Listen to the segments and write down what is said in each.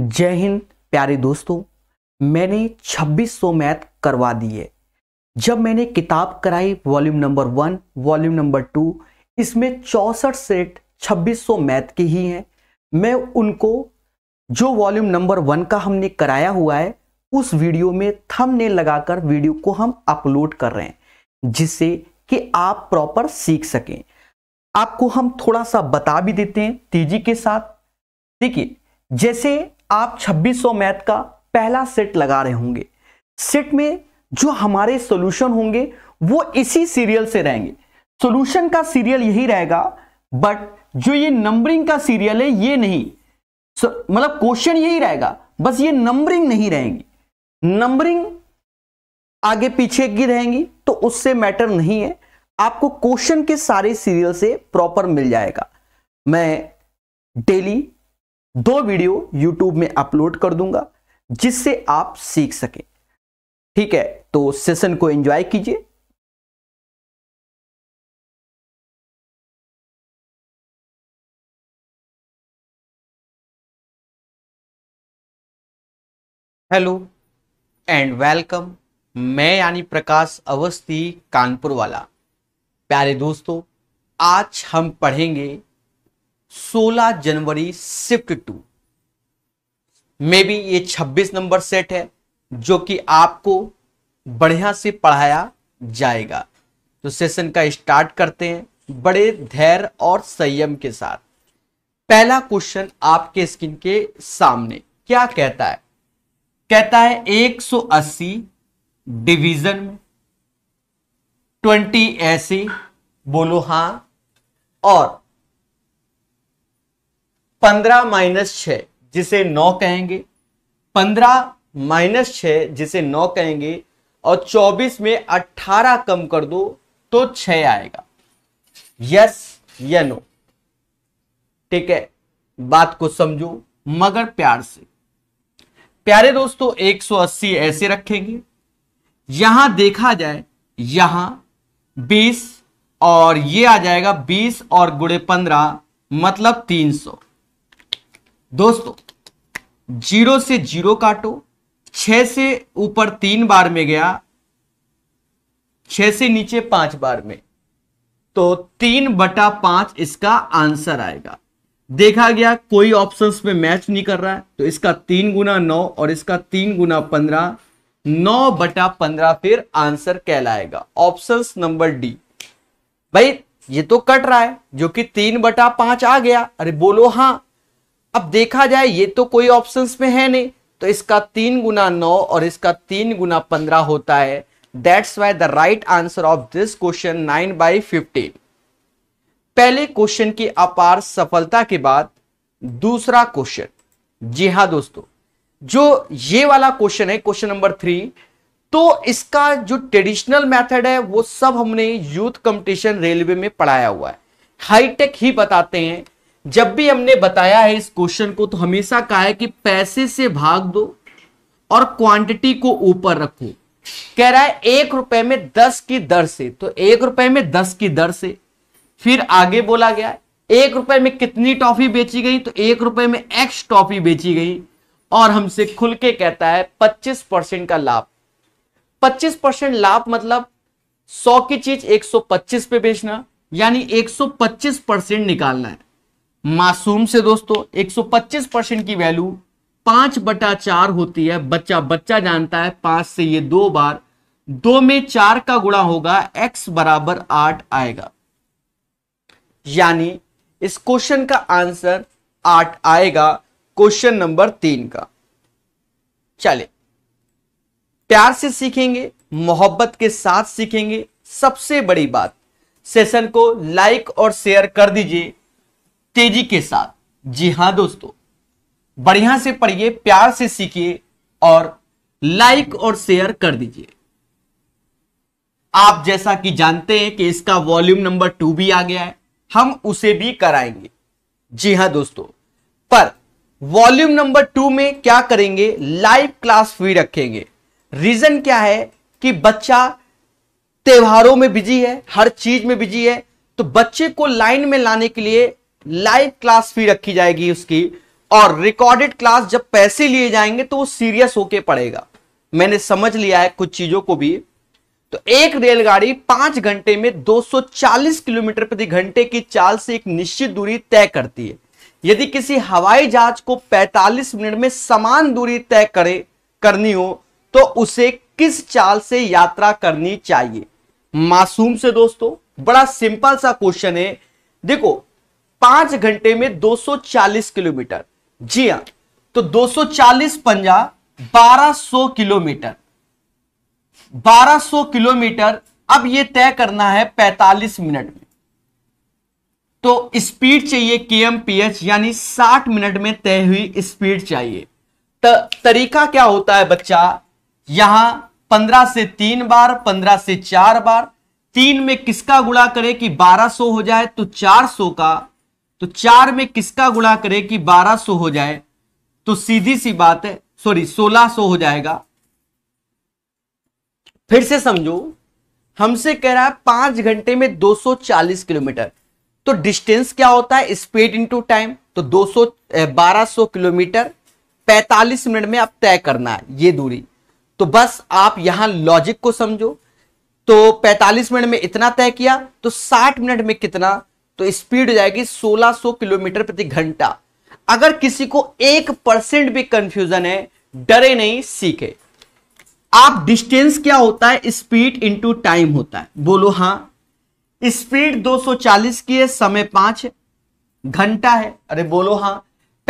जय हिंद प्यारे दोस्तों मैंने 2600 मैथ करवा दिए जब मैंने किताब कराई volume number one volume number two इसमें चौसठ सेट 2600 मैथ की ही हैं मैं उनको जो वॉल्यूम नंबर वन का हमने कराया हुआ है उस वीडियो में थंबनेल लगाकर वीडियो को हम अपलोड कर रहे हैं जिससे कि आप प्रॉपर सीख सकें आपको हम थोड़ा सा बता भी देते हैं तेजी के साथ देखिए जैसे आप 2600 मैथ का पहला सेट लगा रहे होंगे सेट में जो हमारे सॉल्यूशन होंगे वो इसी सीरियल से रहेंगे सॉल्यूशन का सीरियल यही रहेगा बट जो ये नंबरिंग का सीरियल है ये नहीं मतलब क्वेश्चन यही रहेगा बस ये नंबरिंग नहीं रहेगी नंबरिंग आगे पीछे की रहेंगी तो उससे मैटर नहीं है आपको क्वेश्चन के सारे सीरियल से प्रॉपर मिल जाएगा मैं डेली दो वीडियो यूट्यूब में अपलोड कर दूंगा जिससे आप सीख सकें ठीक है तो सेशन को एंजॉय कीजिए हेलो एंड वेलकम मैं यानी प्रकाश अवस्थी कानपुर वाला प्यारे दोस्तों आज हम पढ़ेंगे 16 जनवरी शिफ्ट टू मे बी ये 26 नंबर सेट है जो कि आपको बढ़िया से पढ़ाया जाएगा तो सेशन का स्टार्ट करते हैं बड़े धैर्य और संयम के साथ पहला क्वेश्चन आपके स्किन के सामने क्या कहता है कहता है 180 डिवीजन में 20 ऐसी बोलो हां और पंद्रह माइनस छ जिसे नौ कहेंगे पंद्रह माइनस छ जिसे नौ कहेंगे और चौबीस में अट्ठारह कम कर दो तो छ आएगा यस या नो ठीक है बात को समझो मगर प्यार से प्यारे दोस्तों 180 ऐसे रखेंगे यहां देखा जाए यहां 20 और ये आ जाएगा 20 और गुड़े 15 मतलब 300 दोस्तों जीरो से जीरो काटो छह से ऊपर तीन बार में गया छह से नीचे पांच बार में तो तीन बटा पांच इसका आंसर आएगा देखा गया कोई ऑप्शंस में मैच नहीं कर रहा है तो इसका तीन गुना नौ और इसका तीन गुना पंद्रह नौ बटा पंद्रह फिर आंसर कहलाएगा ऑप्शन नंबर डी भाई ये तो कट रहा है जो कि तीन बटा पांच आ गया अरे बोलो हां अब देखा जाए ये तो कोई ऑप्शन में है नहीं तो इसका तीन गुना नौ और इसका तीन गुना पंद्रह होता है that's why the right answer of this question nine by fifteen पहले क्वेश्चन की अपार सफलता के बाद दूसरा क्वेश्चन जी हाँ दोस्तों जो ये वाला क्वेश्चन है क्वेश्चन नंबर थ्री तो इसका जो ट्रेडिशनल मेथड है वो सब हमने यूथ कंपटीशन रेलवे में पढ़ाया हुआ है हाईटेक ही बताते हैं जब भी हमने बताया है इस क्वेश्चन को तो हमेशा कहा है कि पैसे से भाग दो और क्वांटिटी को ऊपर रखो कह रहा है एक रुपए में दस की दर से तो एक रुपए में दस की दर से फिर आगे बोला गया एक रुपए में कितनी टॉफी बेची गई तो एक रुपए में एक्स टॉफी बेची गई और हमसे खुल के कहता है पच्चीस परसेंट का लाभ पच्चीस परसेंट लाभ मतलब सौ की चीज एक सौ पच्चीस पे बेचना यानी एक सौ पच्चीस परसेंट निकालना है मासूम से दोस्तों 125 परसेंट की वैल्यू पांच बटा चार होती है बच्चा बच्चा जानता है पांच से ये दो बार दो में चार का गुणा होगा एक्स बराबर आठ आएगा यानी इस क्वेश्चन का आंसर आठ आएगा क्वेश्चन नंबर तीन का चले प्यार से सीखेंगे मोहब्बत के साथ सीखेंगे सबसे बड़ी बात सेशन को लाइक और शेयर कर दीजिए तेजी के साथ जी हां दोस्तों बढ़िया से पढ़िए प्यार से सीखिए और लाइक और शेयर कर दीजिए आप जैसा कि जानते हैं कि इसका वॉल्यूम नंबर टू भी आ गया है हम उसे भी कराएंगे जी हां दोस्तों पर वॉल्यूम नंबर टू में क्या करेंगे लाइव क्लास फ्री रखेंगे रीजन क्या है कि बच्चा त्योहारों में बिजी है हर चीज में बिजी है तो बच्चे को लाइन में लाने के लिए लाइव क्लास फी रखी जाएगी उसकी और रिकॉर्डेड क्लास जब पैसे लिए जाएंगे तो वो सीरियस होके पड़ेगा मैंने समझ लिया है कुछ चीजों को भी तो एक रेलगाड़ी पांच घंटे में 240 किलोमीटर प्रति घंटे की चाल से एक निश्चित दूरी तय करती है यदि किसी हवाई जहाज को 45 मिनट में समान दूरी तय करे करनी हो तो उसे किस चाल से यात्रा करनी चाहिए मासूम से दोस्तों बड़ा सिंपल सा क्वेश्चन है देखो पांच घंटे में 240 किलोमीटर जी हां तो 240 पंजा बारह किलोमीटर 1200 किलोमीटर अब ये तय करना है 45 मिनट में तो स्पीड चाहिए के एम यानी 60 मिनट में तय हुई स्पीड चाहिए त, तरीका क्या होता है बच्चा यहां 15 से तीन बार 15 से चार बार तीन में किसका गुणा करें कि 1200 हो जाए तो 400 का तो चार में किसका गुणा करें कि 1200 हो जाए तो सीधी सी बात है सॉरी 1600 हो जाएगा फिर से समझो हमसे कह रहा है पांच घंटे में 240 किलोमीटर तो डिस्टेंस क्या होता है स्पीड टू टाइम तो 200 1200 किलोमीटर 45 मिनट में आप तय करना है ये दूरी तो बस आप यहां लॉजिक को समझो तो 45 मिनट में इतना तय किया तो 60 मिनट में कितना तो स्पीड हो जाएगी 1600 किलोमीटर प्रति घंटा अगर किसी को एक परसेंट भी कंफ्यूजन है डरे नहीं सीखे आप डिस्टेंस क्या होता है स्पीड इनटू टाइम होता है बोलो हां स्पीड 240 की है समय पांच घंटा है अरे बोलो हां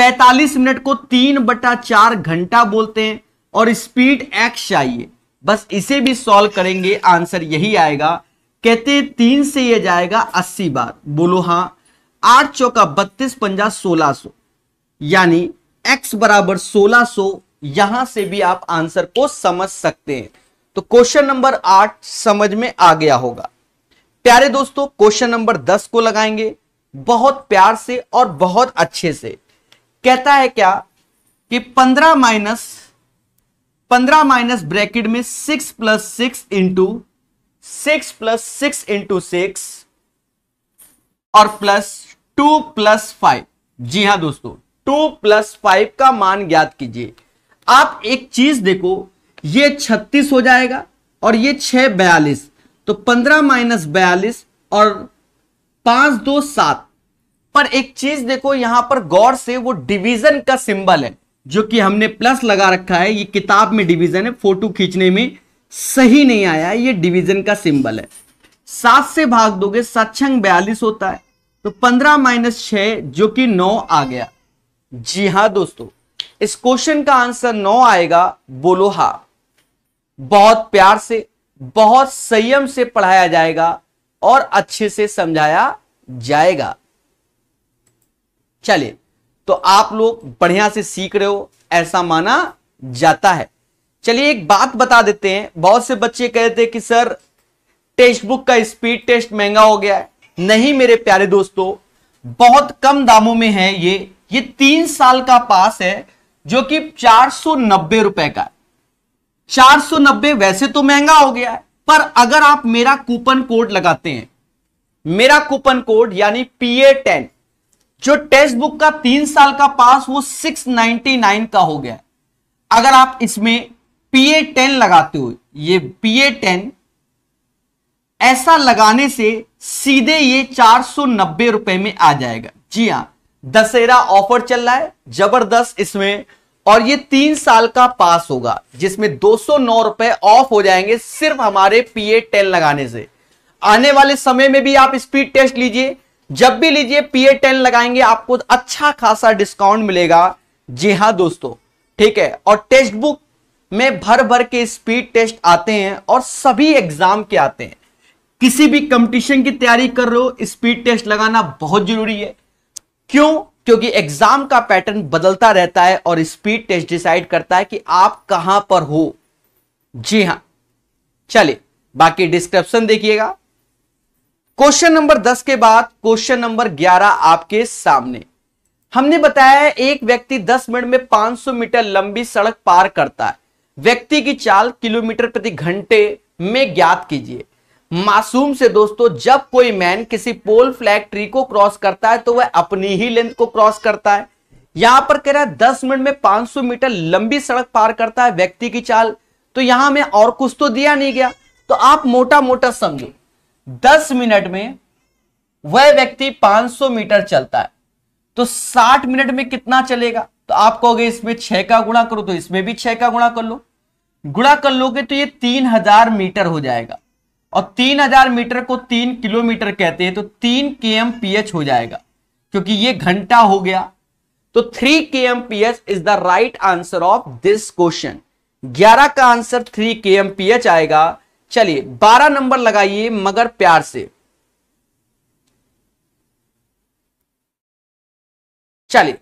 45 मिनट को तीन बटा चार घंटा बोलते हैं और स्पीड एक्स चाहिए बस इसे भी सॉल्व करेंगे आंसर यही आएगा कहते तीन से ये जाएगा अस्सी बार बोलो हां आठ चौका बत्तीस पंजा सोलह सो यानी एक्स बराबर सोलह सो यहां से भी आप आंसर को समझ सकते हैं तो क्वेश्चन नंबर आठ समझ में आ गया होगा प्यारे दोस्तों क्वेश्चन नंबर दस को लगाएंगे बहुत प्यार से और बहुत अच्छे से कहता है क्या कि पंद्रह माइनस पंद्रह माइनस ब्रैकेट में six plus six into six plus six into six और प्लस टू प्लस फाइव जी हाँ दोस्तों टू प्लस फाइव का मान ज्ञात कीजिए आप एक चीज देखो ये छत्तीस हो जाएगा और ये छह बयालीस तो पंद्रह माइनस बयालीस और पांच दो सात पर एक चीज देखो यहां पर गौर से वो डिवीजन का सिंबल है जो कि हमने प्लस लगा रखा है ये किताब में डिवीजन है फोटो खींचने में सही नहीं आया ये डिवीजन का सिंबल है सात से भाग दोगे सत्संग बयालीस होता है तो पंद्रह माइनस छ जो कि नौ आ गया जी हां दोस्तों इस क्वेश्चन का आंसर नौ आएगा बोलो हा बहुत प्यार से बहुत संयम से पढ़ाया जाएगा और अच्छे से समझाया जाएगा चलिए तो आप लोग बढ़िया से सीख रहे हो ऐसा माना जाता है चलिए एक बात बता देते हैं बहुत से बच्चे कहते हैं कि सर टेक्स्ट बुक का स्पीड टेस्ट महंगा हो गया है नहीं मेरे प्यारे दोस्तों बहुत कम दामों में है ये ये तीन साल का पास है जो कि चार सौ नब्बे रुपए का चार सौ नब्बे वैसे तो महंगा हो गया है पर अगर आप मेरा कूपन कोड लगाते हैं मेरा कूपन कोड यानी पी ए टेन जो टेक्स्ट बुक का तीन साल का पास वो सिक्स नाइनटी नाइन का हो गया अगर आप इसमें पीए टेन लगाते हुए ये पीए टेन ऐसा लगाने से सीधे ये चार सौ नब्बे रुपए में आ जाएगा जी हाँ दशहरा ऑफर चल रहा है जबरदस्त इसमें और ये तीन साल का पास होगा जिसमें दो सौ नौ रुपए ऑफ हो जाएंगे सिर्फ हमारे पीए टेन लगाने से आने वाले समय में भी आप स्पीड टेस्ट लीजिए जब भी लीजिए पीए टेन लगाएंगे आपको अच्छा खासा डिस्काउंट मिलेगा जी हाँ दोस्तों ठीक है और टेक्स्ट बुक में भर भर के स्पीड टेस्ट आते हैं और सभी एग्जाम के आते हैं किसी भी कंपटीशन की तैयारी कर रहे हो स्पीड टेस्ट लगाना बहुत जरूरी है क्यों क्योंकि एग्जाम का पैटर्न बदलता रहता है और स्पीड टेस्ट डिसाइड करता है कि आप कहां पर हो जी हां चलिए बाकी डिस्क्रिप्शन देखिएगा क्वेश्चन नंबर दस के बाद क्वेश्चन नंबर ग्यारह आपके सामने हमने बताया है एक व्यक्ति दस मिनट में 500 मीटर लंबी सड़क पार करता है व्यक्ति की चाल किलोमीटर प्रति घंटे में ज्ञात कीजिए मासूम से दोस्तों जब कोई मैन किसी पोल फ्लैग ट्री को क्रॉस करता है तो वह अपनी ही लेंथ को क्रॉस करता है यहां पर कह रहा है दस मिनट में 500 मीटर लंबी सड़क पार करता है व्यक्ति की चाल तो यहां में और कुछ तो दिया नहीं गया तो आप मोटा मोटा समझो दस मिनट में वह व्यक्ति 500 मीटर चलता है तो 60 मिनट में कितना चलेगा तो आप कहोगे इसमें छह का गुणा करो तो इसमें भी छह का गुणा कर लो गुड़ा कर लोगे तो ये तीन हजार मीटर हो जाएगा और तीन हजार मीटर को तीन किलोमीटर कहते हैं तो तीन के एम पी एच हो जाएगा क्योंकि ये घंटा हो गया तो three K M P H is the right answer of this question ग्यारह का answer three K M P H आएगा चलिए बारह नंबर लगाइए मगर प्यार से चलिए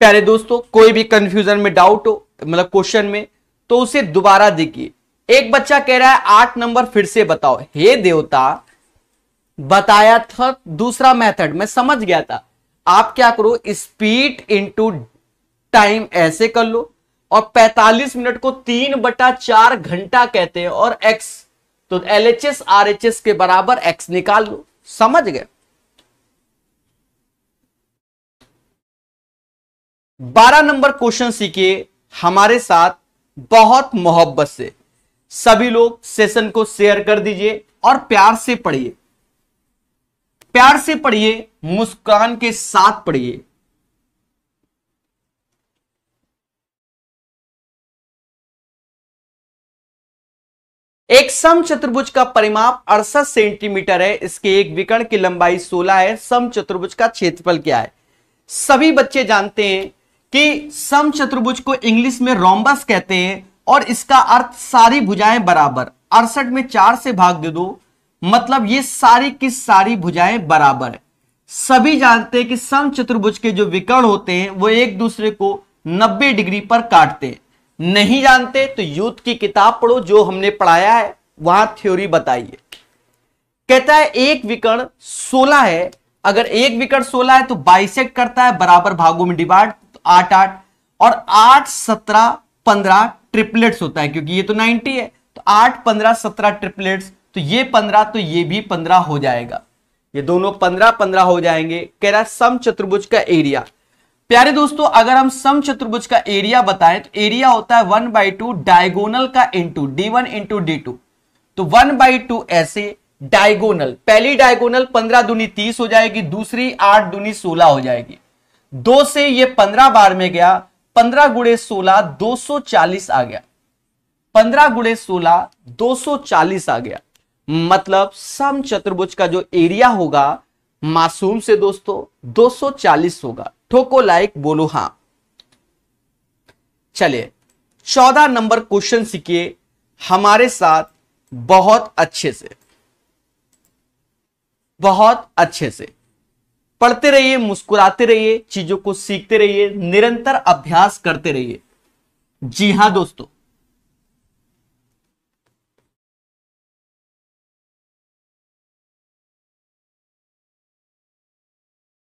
प्यारे दोस्तों कोई भी कंफ्यूजन में डाउट हो मतलब क्वेश्चन में तो उसे दोबारा देखिए एक बच्चा कह रहा है आठ नंबर फिर से बताओ हे देवता बताया था दूसरा मेथड मैं समझ गया था आप क्या करो स्पीड इनटू टाइम ऐसे कर लो और 45 मिनट को तीन बटा चार घंटा कहते हैं और एक्स तो L H S R H S के बराबर एक्स निकाल लो समझ गए बारह नंबर क्वेश्चन सीखिए हमारे साथ बहुत मोहब्बत से सभी लोग सेशन को शेयर कर दीजिए और प्यार से पढ़िए प्यार से पढ़िए मुस्कान के साथ पढ़िए एक सम चतुर्भुज का परिमाप अड़सठ सेंटीमीटर है इसके एक विकर्ण की लंबाई 16 है सम चतुर्भुज का क्षेत्रफल क्या है सभी बच्चे जानते हैं कि सम चतुर्भुज को इंग्लिश में रोम्बस कहते हैं और इसका अर्थ सारी भुजाएं बराबर अड़सठ में चार से भाग दे दो मतलब ये सारी की सारी भुजाएं बराबर है सभी जानते हैं कि सम चतुर्भुज के जो विकर्ण होते हैं वो एक दूसरे को 90 डिग्री पर काटते हैं नहीं जानते तो यूथ की किताब पढ़ो जो हमने पढ़ाया है वहां थ्योरी बताइए कहता है एक विकर्ण 16 है अगर एक विकर्ण 16 है तो बाइसेक करता है बराबर भागों में डिवाइड आठ आठ और आठ सत्रह पंद्रह ट्रिपलेट्स होता है क्योंकि ये तो नाइनटी है तो आठ पंद्रह सत्रह ट्रिपलेट्स तो ये पंद्रह तो ये भी पंद्रह हो जाएगा ये दोनों पंद्रह पंद्रह हो जाएंगे कह रहा है सम चतुर्भुज का एरिया प्यारे दोस्तों अगर हम सम चतुर्भुज का एरिया बताएं तो एरिया होता है वन बाई टू डायगोनल का into D one into D two तो वन बाई टू ऐसे डायगोनल पहली डायगोनल पंद्रह दूनी तीस हो जाएगी दूसरी आठ दूनी सोलह हो जाएगी दो से ये पंद्रह बार में गया पंद्रह गुड़े सोलह दो सौ चालीस आ गया पंद्रह गुड़े सोलह दो सौ चालीस आ गया मतलब सम चतुर्भुज का जो एरिया होगा मासूम से दोस्तों दो चालीस होगा ठोको लाइक बोलो हां चलिए चौदह नंबर क्वेश्चन सीखिए हमारे साथ बहुत अच्छे से बहुत अच्छे से पढ़ते रहिए मुस्कुराते रहिए चीजों को सीखते रहिए निरंतर अभ्यास करते रहिए जी हां दोस्तों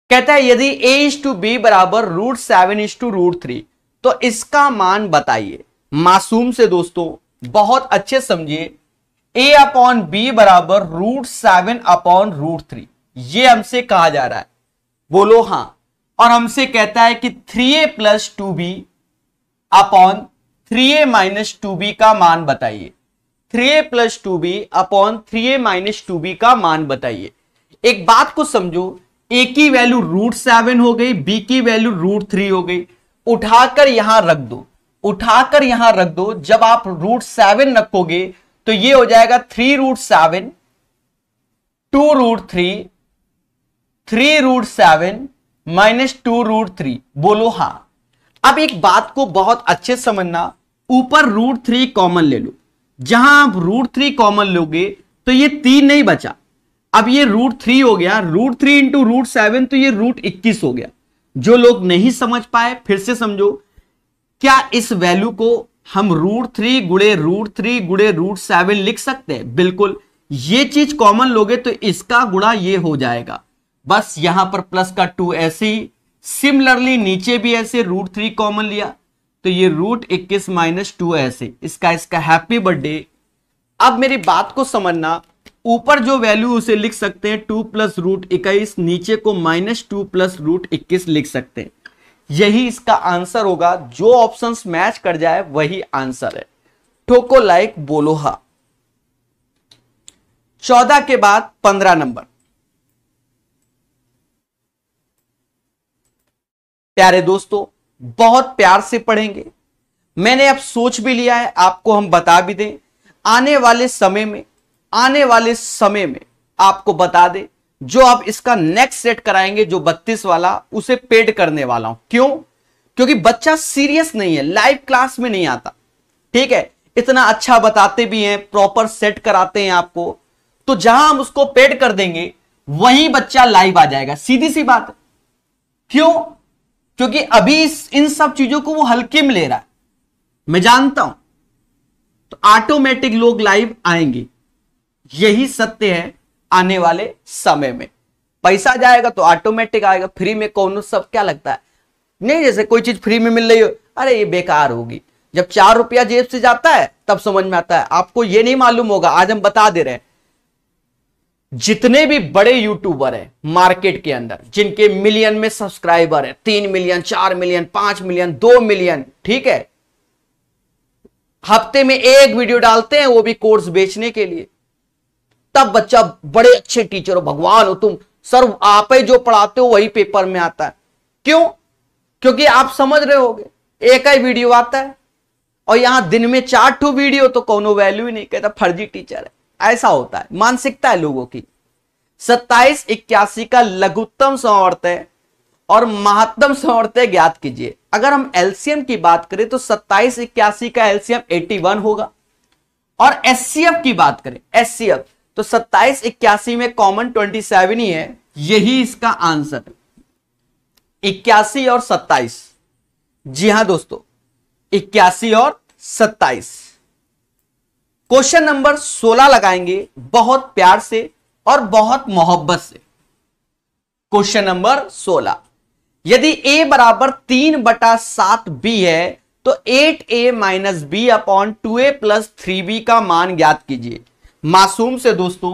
कहता है यदि a इज टू बी बराबर root seven is to root three तो इसका मान बताइए मासूम से दोस्तों बहुत अच्छे समझिए a अपॉन बी बराबर root seven upon root three ये हमसे कहा जा रहा है बोलो हां और हमसे कहता है कि three A plus two B upon three A minus two B का मान बताइए three A plus two B upon three A minus two B का मान बताइए एक बात को समझो ए की वैल्यू रूट सेवन हो गई बी की वैल्यू रूट थ्री हो गई उठाकर यहां रख दो उठाकर यहां रख दो जब आप रूट सेवन रखोगे तो ये हो जाएगा three root seven two root three three root seven minus two root three बोलो हा अब एक बात को बहुत अच्छे समझना ऊपर रूट थ्री कॉमन ले लो जहां आप रूट थ्री कॉमन लोगे तो ये तीन नहीं बचा अब ये रूट थ्री हो गया root three into root seven तो ये रूट इक्कीस हो गया जो लोग नहीं समझ पाए फिर से समझो क्या इस वैल्यू को हम रूट थ्री गुड़े रूट थ्री गुड़े रूट सेवन लिख सकते हैं बिल्कुल ये चीज कॉमन लोगे तो इसका गुणा ये हो जाएगा बस यहां पर प्लस का टू ऐसे ही सिमिलरली नीचे भी ऐसे रूट थ्री कॉमन लिया तो ये रूट इक्कीस माइनस टू ऐसे इसका इसका हैप्पी बर्थडे अब मेरी बात को समझना ऊपर जो वैल्यू उसे लिख सकते हैं टू प्लस रूट इक्कीस नीचे को माइनस टू प्लस रूट इक्कीस लिख सकते हैं यही इसका आंसर होगा जो ऑप्शन मैच कर जाए वही आंसर है ठोको लाइक बोलोहा चौदह के बाद पंद्रह नंबर प्यारे दोस्तों बहुत प्यार से पढ़ेंगे मैंने अब सोच भी लिया है आपको हम बता भी दें आने वाले समय में आने वाले समय में आपको बता दें जो आप इसका नेक्स्ट सेट कराएंगे जो 32 वाला उसे पेड करने वाला हूं क्यों क्योंकि बच्चा सीरियस नहीं है लाइव क्लास में नहीं आता ठीक है इतना अच्छा बताते भी हैं प्रॉपर सेट कराते हैं आपको तो जहां हम उसको पेड कर देंगे वहीं बच्चा लाइव आ जाएगा सीधी सी बात क्यों क्योंकि अभी इन सब चीजों को वो हल्के में ले रहा है मैं जानता हूं तो ऑटोमेटिक लोग लाइव आएंगे यही सत्य है आने वाले समय में पैसा जाएगा तो ऑटोमेटिक आएगा फ्री में कौन सब क्या लगता है नहीं जैसे कोई चीज फ्री में मिल रही हो अरे ये बेकार होगी जब चार रुपया जेब से जाता है तब समझ में आता है आपको ये नहीं मालूम होगा आज हम बता दे रहे हैं जितने भी बड़े यूट्यूबर हैं मार्केट के अंदर जिनके मिलियन में सब्सक्राइबर है तीन मिलियन चार मिलियन पांच मिलियन दो मिलियन ठीक है हफ्ते में एक वीडियो डालते हैं वो भी कोर्स बेचने के लिए तब बच्चा बड़े अच्छे टीचर हो भगवान हो तुम सर आप जो पढ़ाते हो वही पेपर में आता है क्यों क्योंकि आप समझ रहे होगे एक ही वीडियो आता है और यहां दिन में चार टू वीडियो तो कोनो वैल्यू ही नहीं कहता फर्जी टीचर है ऐसा होता है मानसिकता है लोगों की सत्ताईस इक्यासी का लघुत्तम समवर्तय और महत्तम समवर्तय ज्ञात कीजिए अगर हम एलसीएम की बात करें तो सत्ताईस इक्यासी का एलसीएम 81 होगा और एस की बात करें एस तो सत्ताईस इक्यासी में कॉमन 27 ही है यही इसका आंसर इक्यासी और सत्ताईस जी हां दोस्तों इक्यासी और सत्ताईस क्वेश्चन नंबर 16 लगाएंगे बहुत प्यार से और बहुत मोहब्बत से क्वेश्चन नंबर 16 यदि a बराबर तीन बटा सात बी है तो 8a A minus B upon two A plus three B का मान ज्ञात कीजिए मासूम से दोस्तों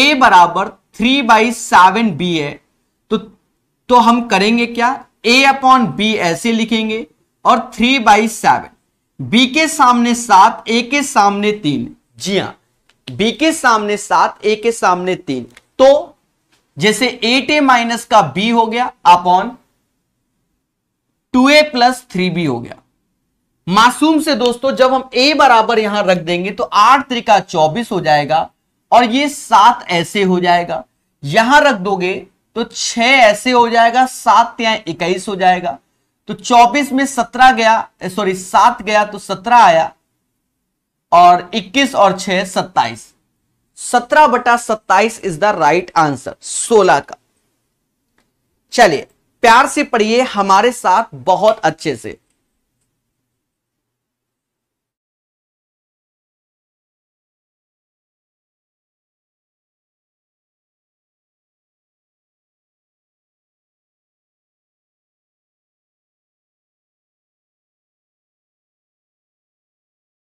a बराबर थ्री बाई सेवन बी है तो तो हम करेंगे क्या a अपॉन बी ऐसे लिखेंगे और थ्री बाई सेवन बी के सामने सात ए के सामने तीन जी हां बी के सामने सात ए के सामने तीन तो जैसे एट ए माइनस का बी हो गया upon two A plus three B हो गया मासूम से दोस्तों जब हम ए बराबर यहां रख देंगे तो आठ त्रिका चौबीस हो जाएगा और ये सात ऐसे हो जाएगा यहां रख दोगे तो छह ऐसे हो जाएगा सात या इक्कीस हो जाएगा तो 24 में 17 गया सॉरी सात गया तो 17 आया और 21 और 6 सत्ताईस 17 बटा सत्ताईस इज द राइट आंसर 16 का चलिए प्यार से पढ़िए हमारे साथ बहुत अच्छे से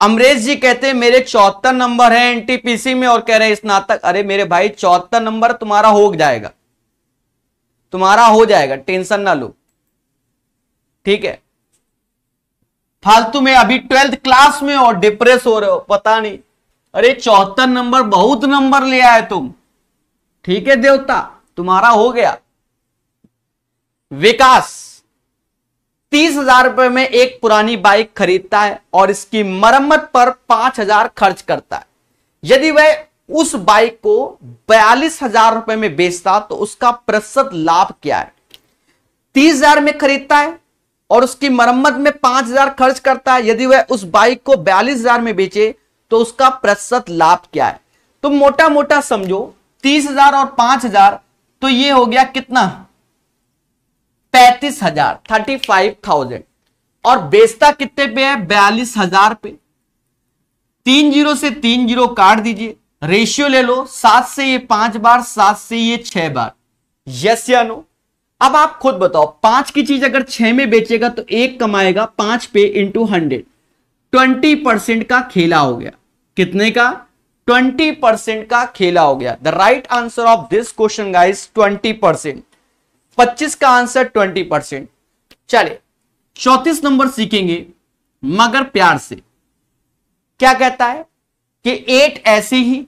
अमरेश जी कहते हैं मेरे चौहत्तर नंबर है एनटीपीसी में और कह रहे हैं स्नातक अरे मेरे भाई चौहत्तर नंबर तुम्हारा हो जाएगा तुम्हारा हो जाएगा टेंशन ना लो ठीक है फालतू में अभी ट्वेल्थ क्लास में और डिप्रेस हो रहे हो पता नहीं अरे चौहत्तर नंबर बहुत नंबर ले आए तुम ठीक है देवता तुम्हारा हो गया विकास तीस हजार रुपए में एक पुरानी बाइक खरीदता है और इसकी मरम्मत पर पांच हजार खर्च करता है यदि वह उस बाइक को बयालीस हजार रुपए में बेचता तो उसका प्रतिशत लाभ क्या है तीस हजार में खरीदता है और उसकी मरम्मत में पांच हजार खर्च करता है यदि वह उस बाइक को बयालीस हजार में बेचे तो उसका प्रतिशत लाभ क्या है तो मोटा मोटा समझो तीस हजार और पांच हजार तो ये हो गया कितना पैंतीस हजार थर्टी फाइव थाउजेंड और बेचता कितने पे है बयालीस हजार पे तीन जीरो से तीन जीरो काट दीजिए रेशियो ले लो सात से ये पांच बार सात से ये छह बार यस या नो अब आप खुद बताओ पांच की चीज अगर छह में बेचेगा तो एक कमाएगा पांच पे इंटू हंड्रेड ट्वेंटी परसेंट का खेला हो गया कितने का ट्वेंटी परसेंट का खेला हो गया the right answer of this question guys twenty percent 25 का आंसर 20 परसेंट चले चौतीस नंबर सीखेंगे मगर प्यार से क्या कहता है कि एट ऐसे ही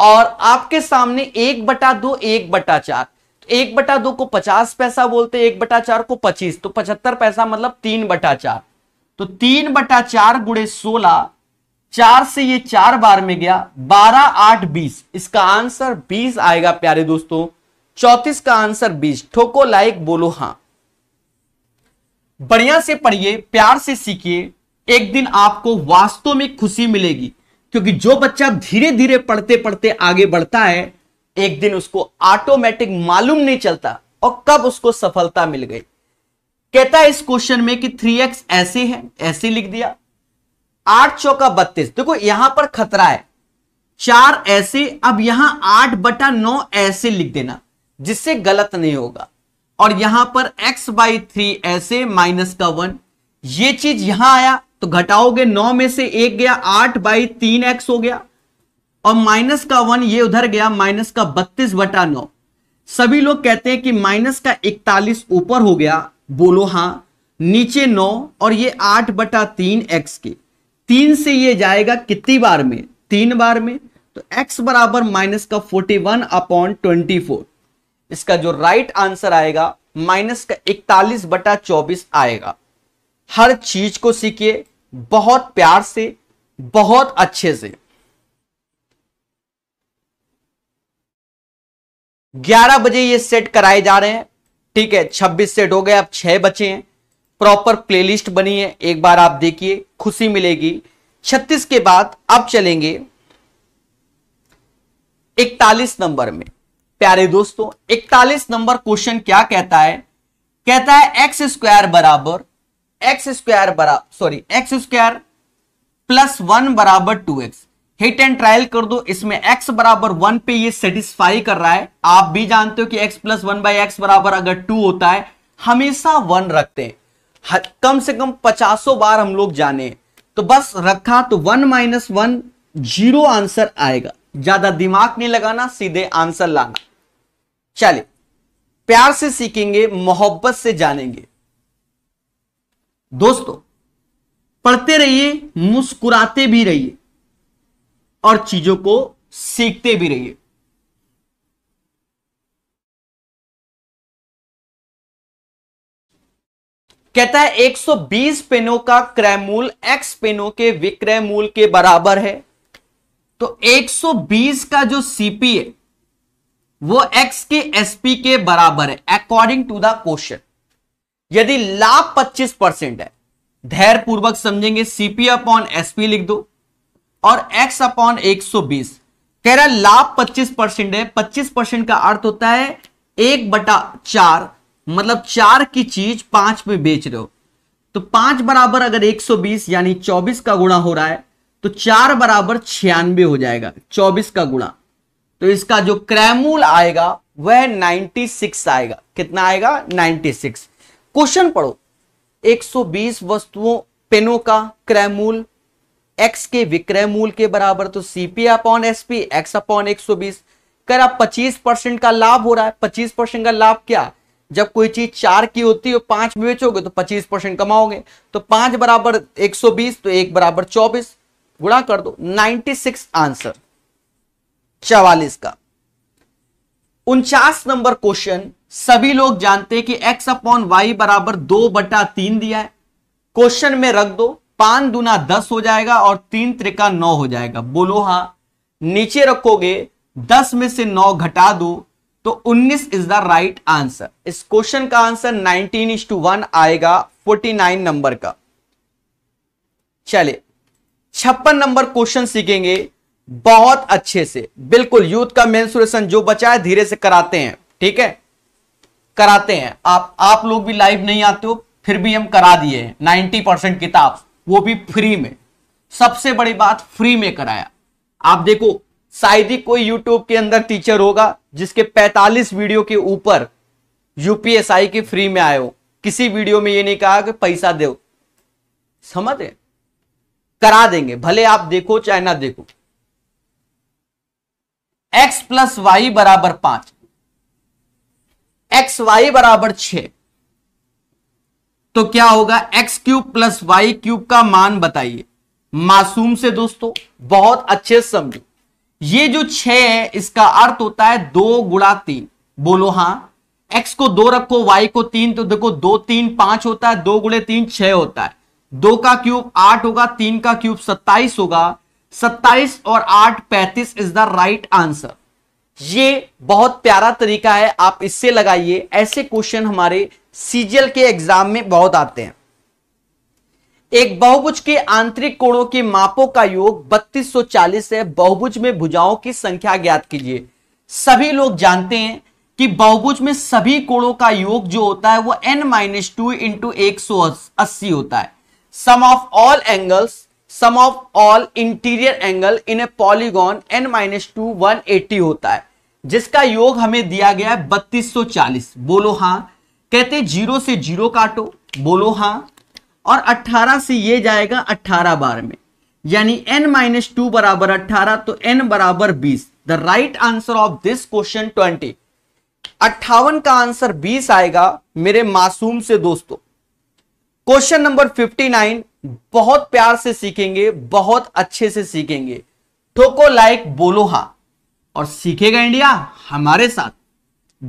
और आपके सामने एक बटा दो एक बटा चार तो एक बटा दो को पचास पैसा बोलते एक बटा चार को पच्चीस तो पचहत्तर पैसा मतलब तीन बटा चार तो तीन बटा चार गुड़े सोलह चार से ये चार बार में गया बारह आठ बीस इसका आंसर बीस आएगा प्यारे दोस्तों चौतीस का आंसर बीस ठोको लाइक बोलो हां बढ़िया से पढ़िए प्यार से सीखिए एक दिन आपको वास्तव में खुशी मिलेगी क्योंकि जो बच्चा धीरे धीरे पढ़ते पढ़ते आगे बढ़ता है एक दिन उसको ऑटोमेटिक मालूम नहीं चलता और कब उसको सफलता मिल गई कहता है इस क्वेश्चन में कि 3x ऐसे है ऐसे लिख दिया आठ चौका बत्तीस देखो यहां पर खतरा है चार ऐसे अब यहां आठ बटा नौ ऐसे लिख देना जिससे गलत नहीं होगा और यहां पर x बाई थ्री ऐसे माइनस का वन ये चीज यहां आया तो घटाओगे नौ में से एक गया आठ बाई तीन एक्स हो गया और माइनस का वन ये उधर गया माइनस का बत्तीस बटा नौ सभी लोग कहते हैं कि माइनस का इकतालीस ऊपर हो गया बोलो हां नीचे नौ और ये आठ बटा तीन एक्स के तीन से ये जाएगा कितनी बार में तीन बार में तो x बराबर माइनस का forty one upon twenty four इसका जो राइट आंसर आएगा माइनस का इकतालीस बटा चौबीस आएगा हर चीज को सीखिए बहुत प्यार से बहुत अच्छे से ग्यारह बजे ये सेट कराए जा रहे हैं ठीक है छब्बीस सेट हो गए अब छह बचे हैं प्रॉपर प्लेलिस्ट बनी है एक बार आप देखिए खुशी मिलेगी छत्तीस के बाद अब चलेंगे इकतालीस नंबर में प्यारे दोस्तों 41 नंबर क्वेश्चन क्या कहता है कहता है एक्स स्क्वायर बराबर एक्स स्क्वायर बराबर sorry X square plus one बराबर two X hit and trial कर दो इसमें x बराबर वन पे ये सेटिस्फाई कर रहा है आप भी जानते हो कि x plus one by X बराबर अगर टू होता है हमेशा वन रखते हैं कम से कम पचासों बार हम लोग जाने तो बस रखा तो one minus one zero answer आएगा ज्यादा दिमाग नहीं लगाना सीधे आंसर लाना चलिए प्यार से सीखेंगे मोहब्बत से जानेंगे दोस्तों पढ़ते रहिए मुस्कुराते भी रहिए और चीजों को सीखते भी रहिए कहता है 120 पेनों का क्रय मूल एक्स पेनों के विक्रय मूल के बराबर है तो 120 का जो सीपी है वो x के sp के बराबर है अकॉर्डिंग टू द क्वेश्चन यदि लाभ 25 परसेंट है धैर्य पूर्वक समझेंगे सीपी अपॉन एसपी लिख दो और x अपॉन 120 कह रहा लाभ 25 परसेंट है 25 परसेंट का अर्थ होता है एक बटा चार मतलब चार की चीज पांच में बेच रहे हो तो पांच बराबर अगर 120 यानी 24 का गुणा हो रहा है तो चार बराबर छियानवे हो जाएगा 24 का गुणा तो इसका जो क्रैमूल आएगा वह 96 आएगा कितना आएगा 96 क्वेश्चन पढ़ो 120 वस्तुओं पेनों का क्रैमूल एक्स के विक्रय मूल के बराबर तो CP upon SP X upon एक सौ बीस कर आप पच्चीस परसेंट का लाभ हो रहा है पच्चीस परसेंट का लाभ क्या जब कोई चीज चार की होती है पांच में बेचोगे तो पच्चीस परसेंट कमाओगे तो पांच बराबर एक सौ बीस तो एक बराबर चौबीस गुणा कर दो नाइनटी सिक्स आंसर चवालीस का उनचास नंबर क्वेश्चन सभी लोग जानते हैं कि x अपॉन वाई बराबर दो बटा तीन दिया है क्वेश्चन में रख दो पांच दुना दस हो जाएगा और तीन त्रिका नौ हो जाएगा बोलो हां नीचे रखोगे दस में से नौ घटा दो तो उन्नीस इज द राइट आंसर इस क्वेश्चन का answer nineteen is to one आएगा फोर्टी नाइन नंबर का चले छप्पन नंबर क्वेश्चन सीखेंगे बहुत अच्छे से बिल्कुल यूथ का मेंसुरेशन जो बचा है धीरे से कराते हैं ठीक है कराते हैं आप आप लोग भी लाइव नहीं आते हो फिर भी हम करा दिए हैं नाइनटी परसेंट किताब वो भी फ्री में सबसे बड़ी बात फ्री में कराया आप देखो शायद ही कोई यूट्यूब के अंदर टीचर होगा जिसके 45 वीडियो के ऊपर यूपीएसआई के फ्री में आए हो किसी वीडियो में ये नहीं कहा कि पैसा दो समझ करा देंगे भले आप देखो चाहे ना देखो एक्स प्लस वाई बराबर पांच एक्स वाई बराबर छ तो क्या होगा X cube plus Y cube का मान बताइए मासूम से दोस्तों बहुत अच्छे से समझो ये जो छ है इसका अर्थ होता है दो गुणा तीन बोलो हां एक्स को दो रखो वाई को तीन तो देखो दो तीन पांच होता है दो गुणे तीन छ होता है दो का क्यूब आठ होगा तीन का क्यूब सत्ताईस होगा सत्ताईस और आठ पैंतीस इज द राइट आंसर ये बहुत प्यारा तरीका है आप इससे लगाइए ऐसे क्वेश्चन हमारे सीजीएल के एग्जाम में बहुत आते हैं एक बहुभुज के आंतरिक कोणों के मापों का योग 3240 है बहुभुज में भुजाओं की संख्या ज्ञात कीजिए सभी लोग जानते हैं कि बहुभुज में सभी कोणों का योग जो होता है वो n माइनस टू इंटू एक होता है sum of all angles sum of all interior angle in a polygon N minus two one eighty होता है जिसका योग हमें दिया गया है बत्तीस सौ चालीस बोलो हाँ कहते जीरो से जीरो काटो बोलो हाँ और 18 से ये जाएगा 18 बार में यानी n माइनस टू बराबर अट्ठारह तो n बराबर 20 the right answer of this question 20 अट्ठावन का आंसर 20 आएगा मेरे मासूम से दोस्तों क्वेश्चन नंबर 59 बहुत प्यार से सीखेंगे बहुत अच्छे से सीखेंगे ठोको लाइक बोलो हा और सीखेगा इंडिया हमारे साथ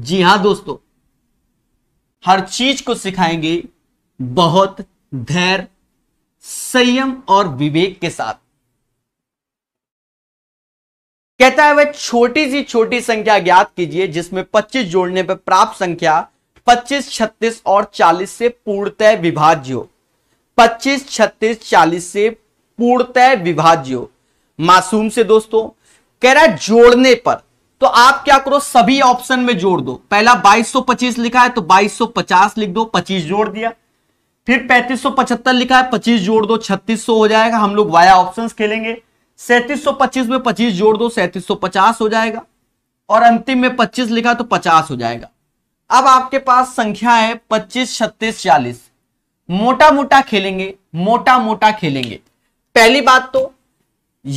जी हां दोस्तों हर चीज को सिखाएंगे बहुत धैर्य संयम और विवेक के साथ कहता है वह छोटी सी छोटी संख्या ज्ञात कीजिए जिसमें 25 जोड़ने पर प्राप्त संख्या पच्चीस छत्तीस और चालीस से पूर्णतः विभाज्य हो छत्तीस चालीस से पूर्णतः विभाज्य हो मासूम से दोस्तों कह रहा है जोड़ने पर तो आप क्या करो सभी ऑप्शन में जोड़ दो पहला 2225 लिखा है तो 2250 लिख दो 25 जोड़ दिया फिर 3575 लिखा है 25 जोड़ दो 3600 हो जाएगा हम लोग वाया ऑप्शंस खेलेंगे 3725 में 25 जोड़ दो 3750 हो जाएगा और अंतिम में 25 लिखा तो 50 हो जाएगा अब आपके पास संख्या है पच्चीस छत्तीस चालीस मोटा मोटा खेलेंगे मोटा मोटा खेलेंगे पहली बात तो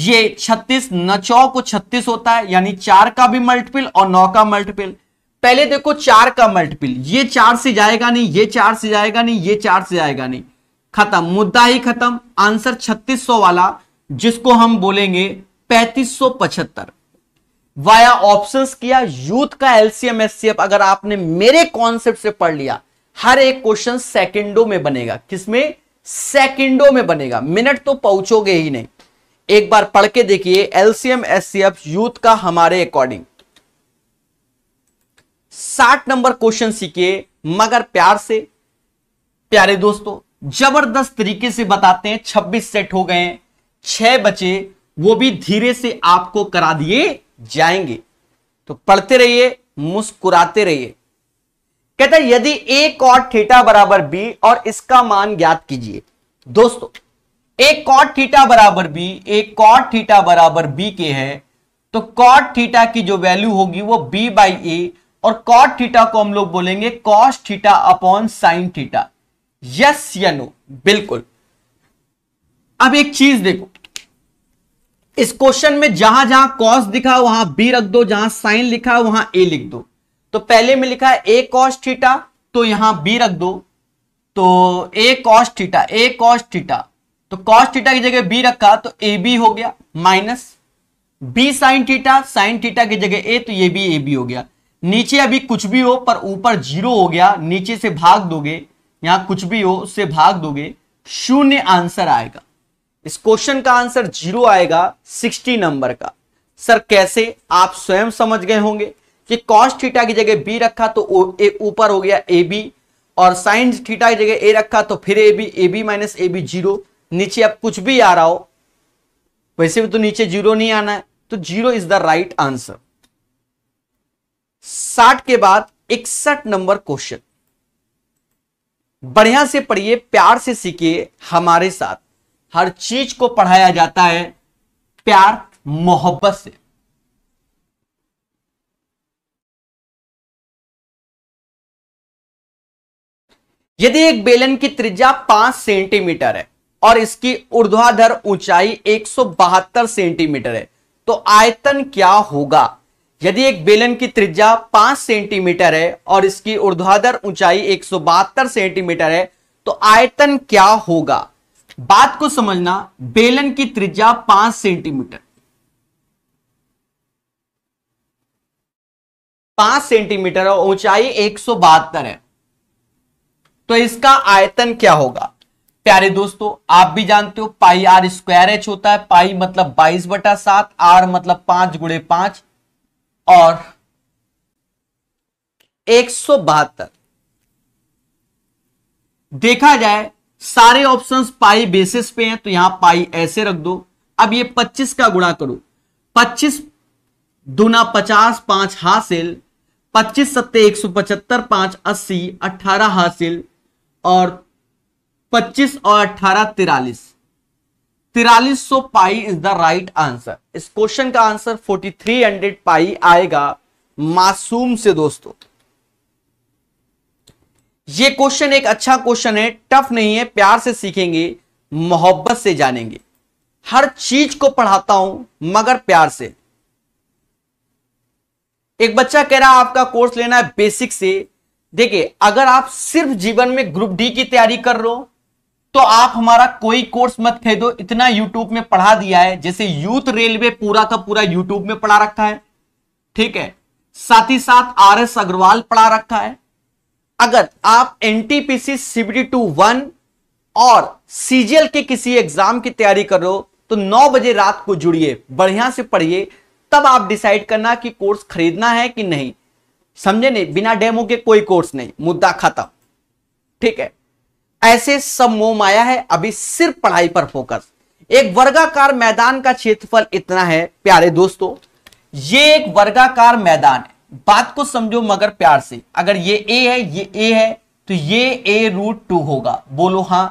ये छत्तीस न चौ को छत्तीस होता है यानी चार का भी मल्टीपल और नौ का मल्टीपल पहले देखो चार का मल्टीपल ये चार से जाएगा नहीं ये चार से जाएगा नहीं ये चार से जाएगा नहीं खत्म मुद्दा ही खत्म आंसर छत्तीस सौ वाला जिसको हम बोलेंगे पैंतीस सौ पचहत्तर वाया ऑप्शंस किया यूथ का एलसीएम एससीएफ अगर आपने मेरे कॉन्सेप्ट से पढ़ लिया हर एक क्वेश्चन सेकंडों में बनेगा किसमें सेकंडों में बनेगा मिनट तो पहुंचोगे ही नहीं एक बार पढ़ के देखिए एलसीएम एससीएफ यूथ का हमारे अकॉर्डिंग साठ नंबर क्वेश्चन सीखिए मगर प्यार से प्यारे दोस्तों जबरदस्त तरीके से बताते हैं 26 सेट हो गए छह बचे वो भी धीरे से आपको करा दिए जाएंगे तो पढ़ते रहिए मुस्कुराते रहिए कहता है यदि ए कॉट थीटा बराबर बी और इसका मान ज्ञात कीजिए दोस्तों ए कॉट थीटा बराबर बी ए कॉट थीटा बराबर बी के है तो कॉट थीटा की जो वैल्यू होगी वो बी बाई ए और कॉट थीटा को हम लोग बोलेंगे cos theta upon sine theta yes या नो बिल्कुल अब एक चीज देखो इस क्वेश्चन में जहां जहां कॉस दिखा वहां बी रख दो जहां साइन लिखा वहां ए लिख दो तो पहले में लिखा है ए कॉस थीटा तो यहां बी रख दो तो A cos theta A cos theta तो कॉस थीटा की जगह बी रखा तो ए बी हो गया minus B sine theta sine theta की जगह ए तो ये भी ए बी हो गया नीचे अभी कुछ भी हो पर ऊपर जीरो हो गया नीचे से भाग दोगे यहां कुछ भी हो उससे भाग दोगे शून्य आंसर आएगा इस क्वेश्चन का आंसर जीरो आएगा सिक्सटी नंबर का सर कैसे आप स्वयं समझ गए होंगे कि कॉस्ट थीटा की जगह बी रखा तो ऊपर हो गया ए बी और साइन थीटा की जगह ए रखा तो फिर A B A B minus A B zero नीचे अब कुछ भी आ रहा हो वैसे भी तो नीचे जीरो नहीं आना है तो zero is the right answer साठ के बाद इकसठ नंबर क्वेश्चन बढ़िया से पढ़िए प्यार से सीखिए हमारे साथ हर चीज को पढ़ाया जाता है प्यार मोहब्बत से यदि एक बेलन की त्रिज्या पांच सेंटीमीटर है और इसकी ऊर्ध्वाधर ऊंचाई बहत्तर सेंटीमीटर है तो आयतन क्या होगा यदि एक बेलन की त्रिज्या 5 सेंटीमीटर है और इसकी ऊर्ध्वाधर ऊंचाई बहत्तर सेंटीमीटर है तो आयतन क्या होगा बात को समझना बेलन की त्रिज्या पांच सेंटीमीटर पांच सेंटीमीटर और ऊंचाई एक सौ बहत्तर है तो इसका आयतन क्या होगा प्यारे दोस्तों आप भी जानते हो पाई आर स्क्वायर एच होता है पाई मतलब बाईस बटा सात आर मतलब पांच गुड़े पांच और एक सौ बहत्तर देखा जाए सारे ऑप्शंस पाई बेसिस पे हैं तो यहां पाई ऐसे रख दो अब ये 25 का गुणा करो 25 दुना 50 पांच हासिल 25 सत्य एक सौ पचहत्तर पांच अस्सी अट्ठारह हासिल और 25 और 18 तिरालीस तिरालीस सौ pi is the right answer इस क्वेश्चन का आंसर 4300 पाई आएगा मासूम से दोस्तों ये क्वेश्चन एक अच्छा क्वेश्चन है टफ नहीं है प्यार से सीखेंगे मोहब्बत से जानेंगे हर चीज को पढ़ाता हूं मगर प्यार से एक बच्चा कह रहा है आपका कोर्स लेना है बेसिक से देखिए अगर आप सिर्फ जीवन में ग्रुप डी की तैयारी कर रहे हो तो आप हमारा कोई कोर्स मत खरीदो इतना यूट्यूब में पढ़ा दिया है जैसे यूथ रेलवे पूरा का पूरा यूट्यूब में पढ़ा रखा है ठीक है साथ ही साथ आर एस अग्रवाल पढ़ा रखा है अगर आप एनटीपीसी सीबीडी टू वन और सीजीएल के किसी एग्जाम की तैयारी करो तो 9 बजे रात को जुड़िए बढ़िया से पढ़िए तब आप डिसाइड करना कि कोर्स खरीदना है कि नहीं समझे नहीं बिना डेमो के कोई कोर्स नहीं मुद्दा खत्म ठीक है ऐसे सब मोम आया है अभी सिर्फ पढ़ाई पर फोकस एक वर्गाकार मैदान का क्षेत्रफल इतना है प्यारे दोस्तों ये एक वर्गाकार मैदान है बात को समझो मगर प्यार से अगर ये ए है ये ए है तो ये ए रूट टू होगा बोलो हां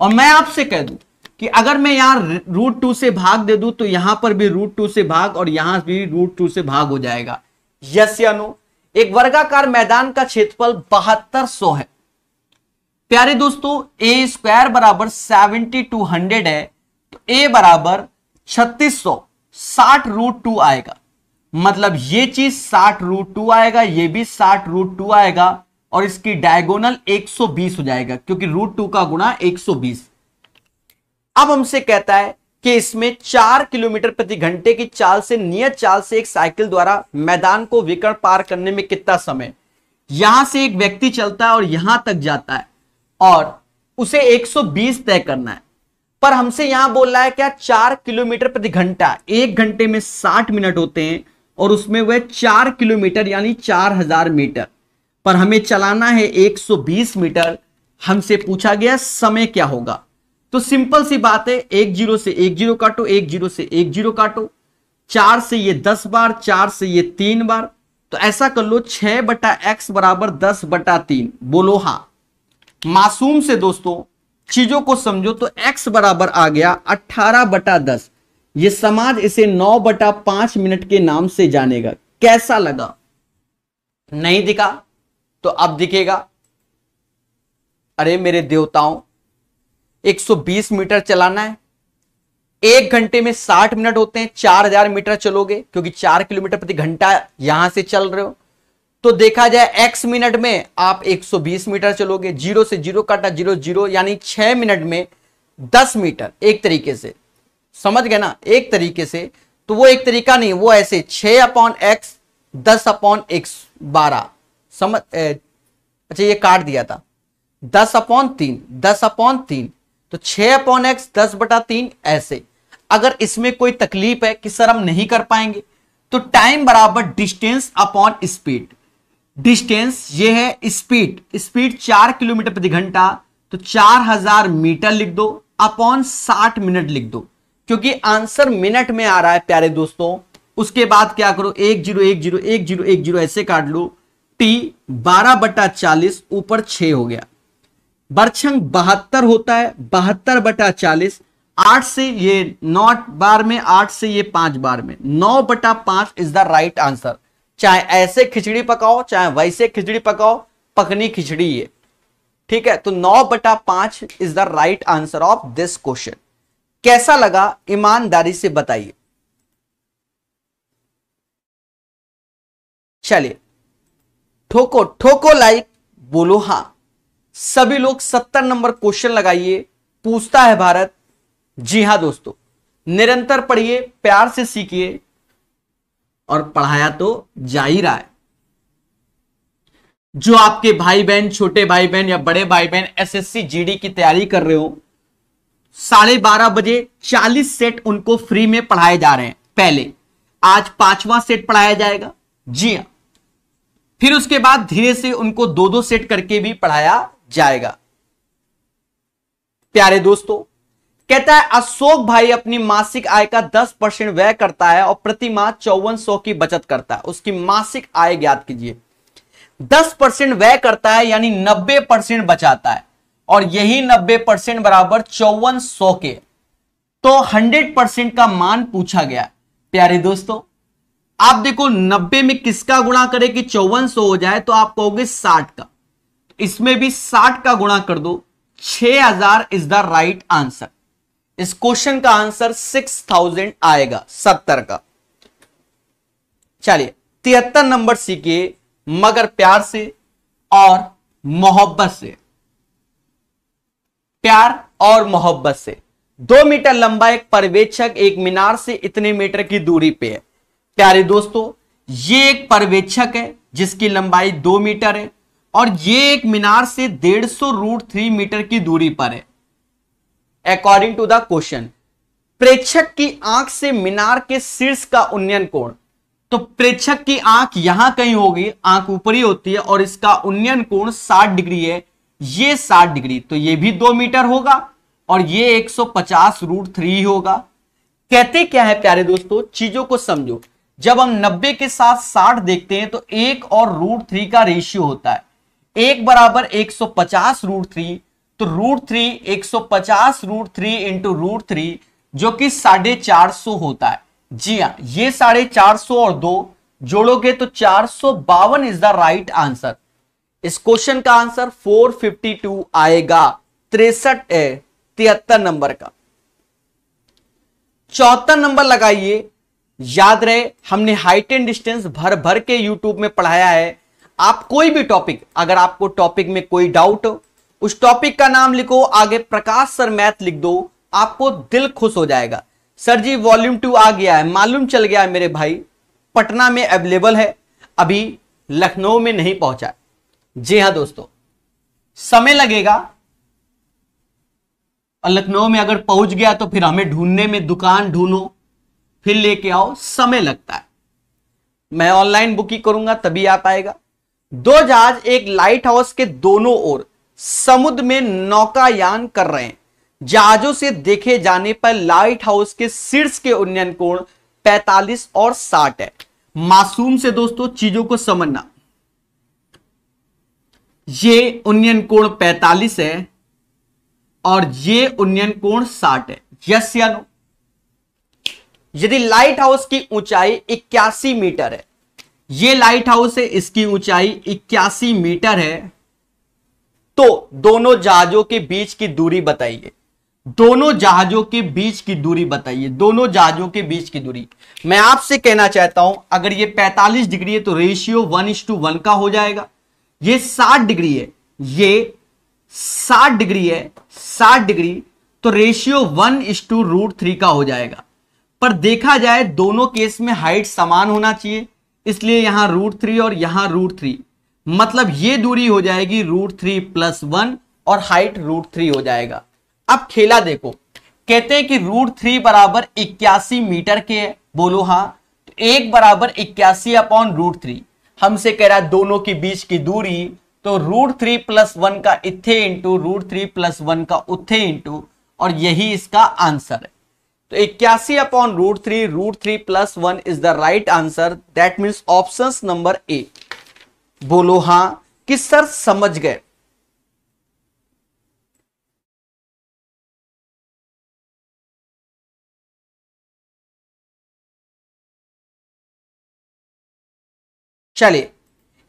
और मैं आपसे कह दू कि अगर मैं यहां रूट टू से भाग दे दू तो यहां पर भी रूट टू से भाग और यहां भी रूट टू से भाग हो जाएगा यस या नो एक वर्गाकार मैदान का क्षेत्रफल बहत्तर सौ है प्यारे दोस्तों ए स्क्वायर बराबर सेवेंटी टू हंड्रेड है तो ए बराबर छत्तीस सौ साठ रूट टू आएगा मतलब ये चीज साठ रूट टू आएगा ये भी साठ रूट टू आएगा और इसकी डायगोनल 120 हो जाएगा क्योंकि रूट टू का गुणा 120 अब हमसे कहता है कि इसमें चार किलोमीटर प्रति घंटे की चाल से नियत चाल से एक साइकिल द्वारा मैदान को विकर्ण पार करने में कितना समय यहां से एक व्यक्ति चलता है और यहां तक जाता है और उसे 120 तय करना है पर हमसे यहां बोल रहा है क्या चार किलोमीटर प्रति घंटा एक घंटे में साठ मिनट होते हैं और उसमें वह चार किलोमीटर यानी चार हजार मीटर पर हमें चलाना है 120 मीटर हमसे पूछा गया समय क्या होगा तो सिंपल सी बात है एक जीरो से एक जीरो काटो एक जीरो से एक जीरो काटो चार से ये दस बार चार से ये तीन बार तो ऐसा कर लो छह बटा एक्स बराबर दस बटा तीन बोलो हा मासूम से दोस्तों चीजों को समझो तो एक्स बराबर आ गया अट्ठारह बटा दस ये समाज इसे नौ बटा पांच मिनट के नाम से जानेगा कैसा लगा नहीं दिखा तो अब दिखेगा अरे मेरे देवताओं 120 मीटर चलाना है एक घंटे में 60 मिनट होते हैं 4000 मीटर चलोगे क्योंकि 4 किलोमीटर प्रति घंटा यहां से चल रहे हो तो देखा जाए x मिनट में आप 120 मीटर चलोगे जीरो से जीरो काटा जीरो जीरो यानी छह मिनट में 10 मीटर एक तरीके से समझ गए ना एक तरीके से तो वो एक तरीका नहीं वो ऐसे छ अपॉन एक्स दस अपॉन एक्स बारह समझ अच्छा ये काट दिया था दस अपॉन तीन दस अपॉन तीन तो छ अपॉन एक्स दस बटा तीन ऐसे अगर इसमें कोई तकलीफ है कि सर हम नहीं कर पाएंगे तो टाइम बराबर डिस्टेंस अपॉन स्पीड डिस्टेंस ये है स्पीड स्पीड चार किलोमीटर प्रति घंटा तो चार हजार मीटर लिख दो अपॉन साठ मिनट लिख दो क्योंकि आंसर मिनट में आ रहा है प्यारे दोस्तों उसके बाद क्या करो एक जीरो एक जीरो एक जीरो एक जीरो ऐसे काट लो टी बारह बटा चालीस ऊपर छ हो गया बरछंग बहत्तर होता है बहत्तर बटा चालीस आठ से ये नौ बार में आठ से ये पांच बार में नौ बटा पांच इज द राइट आंसर चाहे ऐसे खिचड़ी पकाओ चाहे वैसे खिचड़ी पकाओ पकनी खिचड़ी ये ठीक है तो नौ बटा पांच is the right answer of this question कैसा लगा ईमानदारी से बताइए चलिए ठोको ठोको लाइक बोलो हां सभी लोग सत्तर नंबर क्वेश्चन लगाइए पूछता है भारत जी हां दोस्तों निरंतर पढ़िए प्यार से सीखिए और पढ़ाया तो जा ही रहा है जो आपके भाई बहन छोटे भाई बहन या बड़े भाई बहन एसएससी जीडी की तैयारी कर रहे हो साढ़े बारह बजे चालीस सेट उनको फ्री में पढ़ाए जा रहे हैं पहले आज पांचवा सेट पढ़ाया जाएगा जी हाँ फिर उसके बाद धीरे से उनको दो दो सेट करके भी पढ़ाया जाएगा प्यारे दोस्तों कहता है अशोक भाई अपनी मासिक आय का 10 परसेंट व्यय करता है और प्रति माह चौवन सौ की बचत करता है उसकी मासिक आय ज्ञात कीजिए 10 परसेंट व्यय करता है यानी 90 परसेंट बचाता है और यही 90 परसेंट बराबर चौवन सौ के तो 100 परसेंट का मान पूछा गया प्यारे दोस्तों आप देखो 90 में किसका गुणा करें कि चौवन सौ हो जाए तो आप कहोगे 60 का इसमें भी 60 का गुणा कर दो 6000 इज द राइट आंसर इस क्वेश्चन का आंसर 6000 आएगा 70 का चलिए तिहत्तर नंबर सीखिए मगर प्यार से और मोहब्बत से प्यार और मोहब्बत से दो मीटर लंबा एक पर्यवेक्षक एक मीनार से इतने मीटर की दूरी पे है प्यारे दोस्तों ये एक पर्यवेक्षक है जिसकी लंबाई दो मीटर है और ये एक मीनार से डेढ़ सौ रूट थ्री मीटर की दूरी पर है अकॉर्डिंग टू द क्वेश्चन प्रेक्षक की आंख से मीनार के शीर्ष का उन्नयन कोण तो प्रेक्षक की आंख यहां कहीं होगी आंख ऊपरी होती है और इसका उन्नयन कोण 60 डिग्री है ये 60 डिग्री तो ये भी दो मीटर होगा और ये 150 रूट थ्री होगा कहते क्या है प्यारे दोस्तों चीजों को समझो जब हम 90 के साथ 60 देखते हैं तो एक और रूट थ्री का रेशियो होता है एक बराबर एक सौ पचास रूट थ्री तो रूट थ्री एक सौ पचास root three into root three जो कि साढ़े चार सौ होता है जी हाँ ये साढ़े चार सौ और दो जोड़ोगे तो चार सौ बावन इज द राइट आंसर इस क्वेश्चन का आंसर 452 आएगा तिरसठ तिहत्तर नंबर का चौहत्तर नंबर लगाइए याद रहे हमने हाइट एंड डिस्टेंस भर भर के यूट्यूब में पढ़ाया है आप कोई भी टॉपिक अगर आपको टॉपिक में कोई डाउट हो उस टॉपिक का नाम लिखो आगे प्रकाश सर मैथ लिख दो आपको दिल खुश हो जाएगा सर जी वॉल्यूम टू आ गया है मालूम चल गया है मेरे भाई पटना में अवेलेबल है अभी लखनऊ में नहीं पहुंचा है जी हाँ दोस्तों समय लगेगा और लखनऊ में अगर पहुंच गया तो फिर हमें ढूंढने में दुकान ढूंढो फिर लेके आओ समय लगता है मैं ऑनलाइन बुकिंग करूंगा तभी आ पाएगा दो जहाज एक लाइट हाउस के दोनों ओर समुद्र में नौकायान कर रहे हैं जहाजों से देखे जाने पर लाइट हाउस के शीर्ष के उन्नयन कोण 45 और 60 है मासूम से दोस्तों चीजों को समझना ये उन्नयन कोण 45 है और ये उन्नयन कोण 60 है यस या नो यदि लाइट हाउस की ऊंचाई 81 मीटर है ये लाइट हाउस है इसकी ऊंचाई 81 मीटर है तो दोनों जहाजों के बीच की दूरी बताइए दोनों जहाजों के बीच की दूरी बताइए दोनों जहाजों के बीच की दूरी मैं आपसे कहना चाहता हूं अगर ये 45 डिग्री है तो ratio one is to one का हो जाएगा ये साठ डिग्री है ये साठ डिग्री है साठ डिग्री तो ratio one is to root three का हो जाएगा पर देखा जाए दोनों केस में हाइट समान होना चाहिए इसलिए यहां रूट थ्री और यहां रूट थ्री मतलब ये दूरी हो जाएगी रूट थ्री प्लस वन और हाइट रूट थ्री हो जाएगा अब खेला देखो कहते हैं कि रूट थ्री बराबर इक्यासी मीटर के बोलो हां तो एक बराबर इक्यासी अपॉन रूट थ्री हमसे कह रहा है दोनों के बीच की दूरी तो रूट थ्री प्लस वन का इथे into root three plus one का उथे इंटू और यही इसका आंसर है तो इक्यासी upon root three root three plus one is the right answer that means option number A बोलो हां कि सर समझ गए चलिए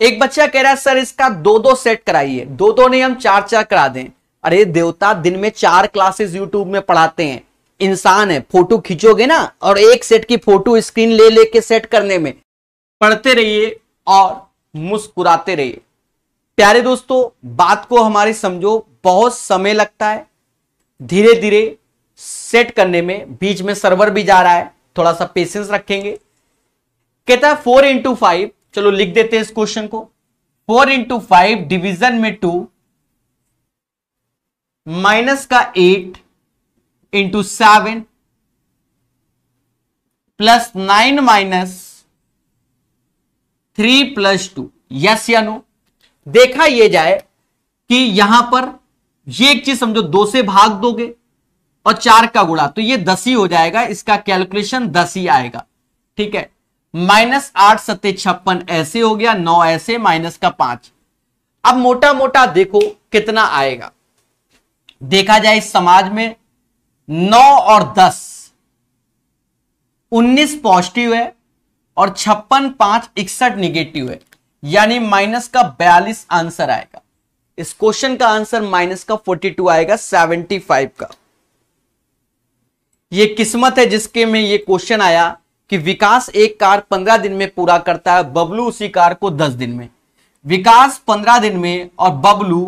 एक बच्चा कह रहा है सर इसका दो दो सेट कराइए दो दो नहीं हम चार चार करा दें अरे देवता दिन में चार क्लासेस यूट्यूब में पढ़ाते हैं इंसान है फोटो खींचोगे ना और एक सेट की फोटो स्क्रीन ले लेके सेट करने में पढ़ते रहिए और मुस्कुराते रहिए प्यारे दोस्तों बात को हमारे समझो बहुत समय लगता है धीरे धीरे सेट करने में बीच में सर्वर भी जा रहा है थोड़ा सा पेशेंस रखेंगे कहता है फोर इंटू फाइव चलो लिख देते हैं इस क्वेश्चन को फोर इंटू फाइव डिविजन में टू माइनस का eight into seven plus nine minus three plus two yes या नो देखा यह जाए कि यहां पर ये एक चीज समझो दो से भाग दोगे और चार का गुणा तो ये दस ही हो जाएगा इसका कैलकुलेशन दस ही आएगा ठीक है माइनस आठ सत्ते छप्पन ऐसे हो गया नौ ऐसे माइनस का पांच अब मोटा मोटा देखो कितना आएगा देखा जाए इस समाज में नौ और दस उन्नीस पॉजिटिव है और छप्पन पांच इकसठ निगेटिव है यानी माइनस का बयालीस आंसर आएगा इस क्वेश्चन का आंसर माइनस का फोर्टी टू आएगा सेवेंटी फाइव का यह किस्मत है जिसके में यह क्वेश्चन आया कि विकास एक कार पंद्रह दिन में पूरा करता है बबलू उसी कार को दस दिन में विकास पंद्रह दिन में और बबलू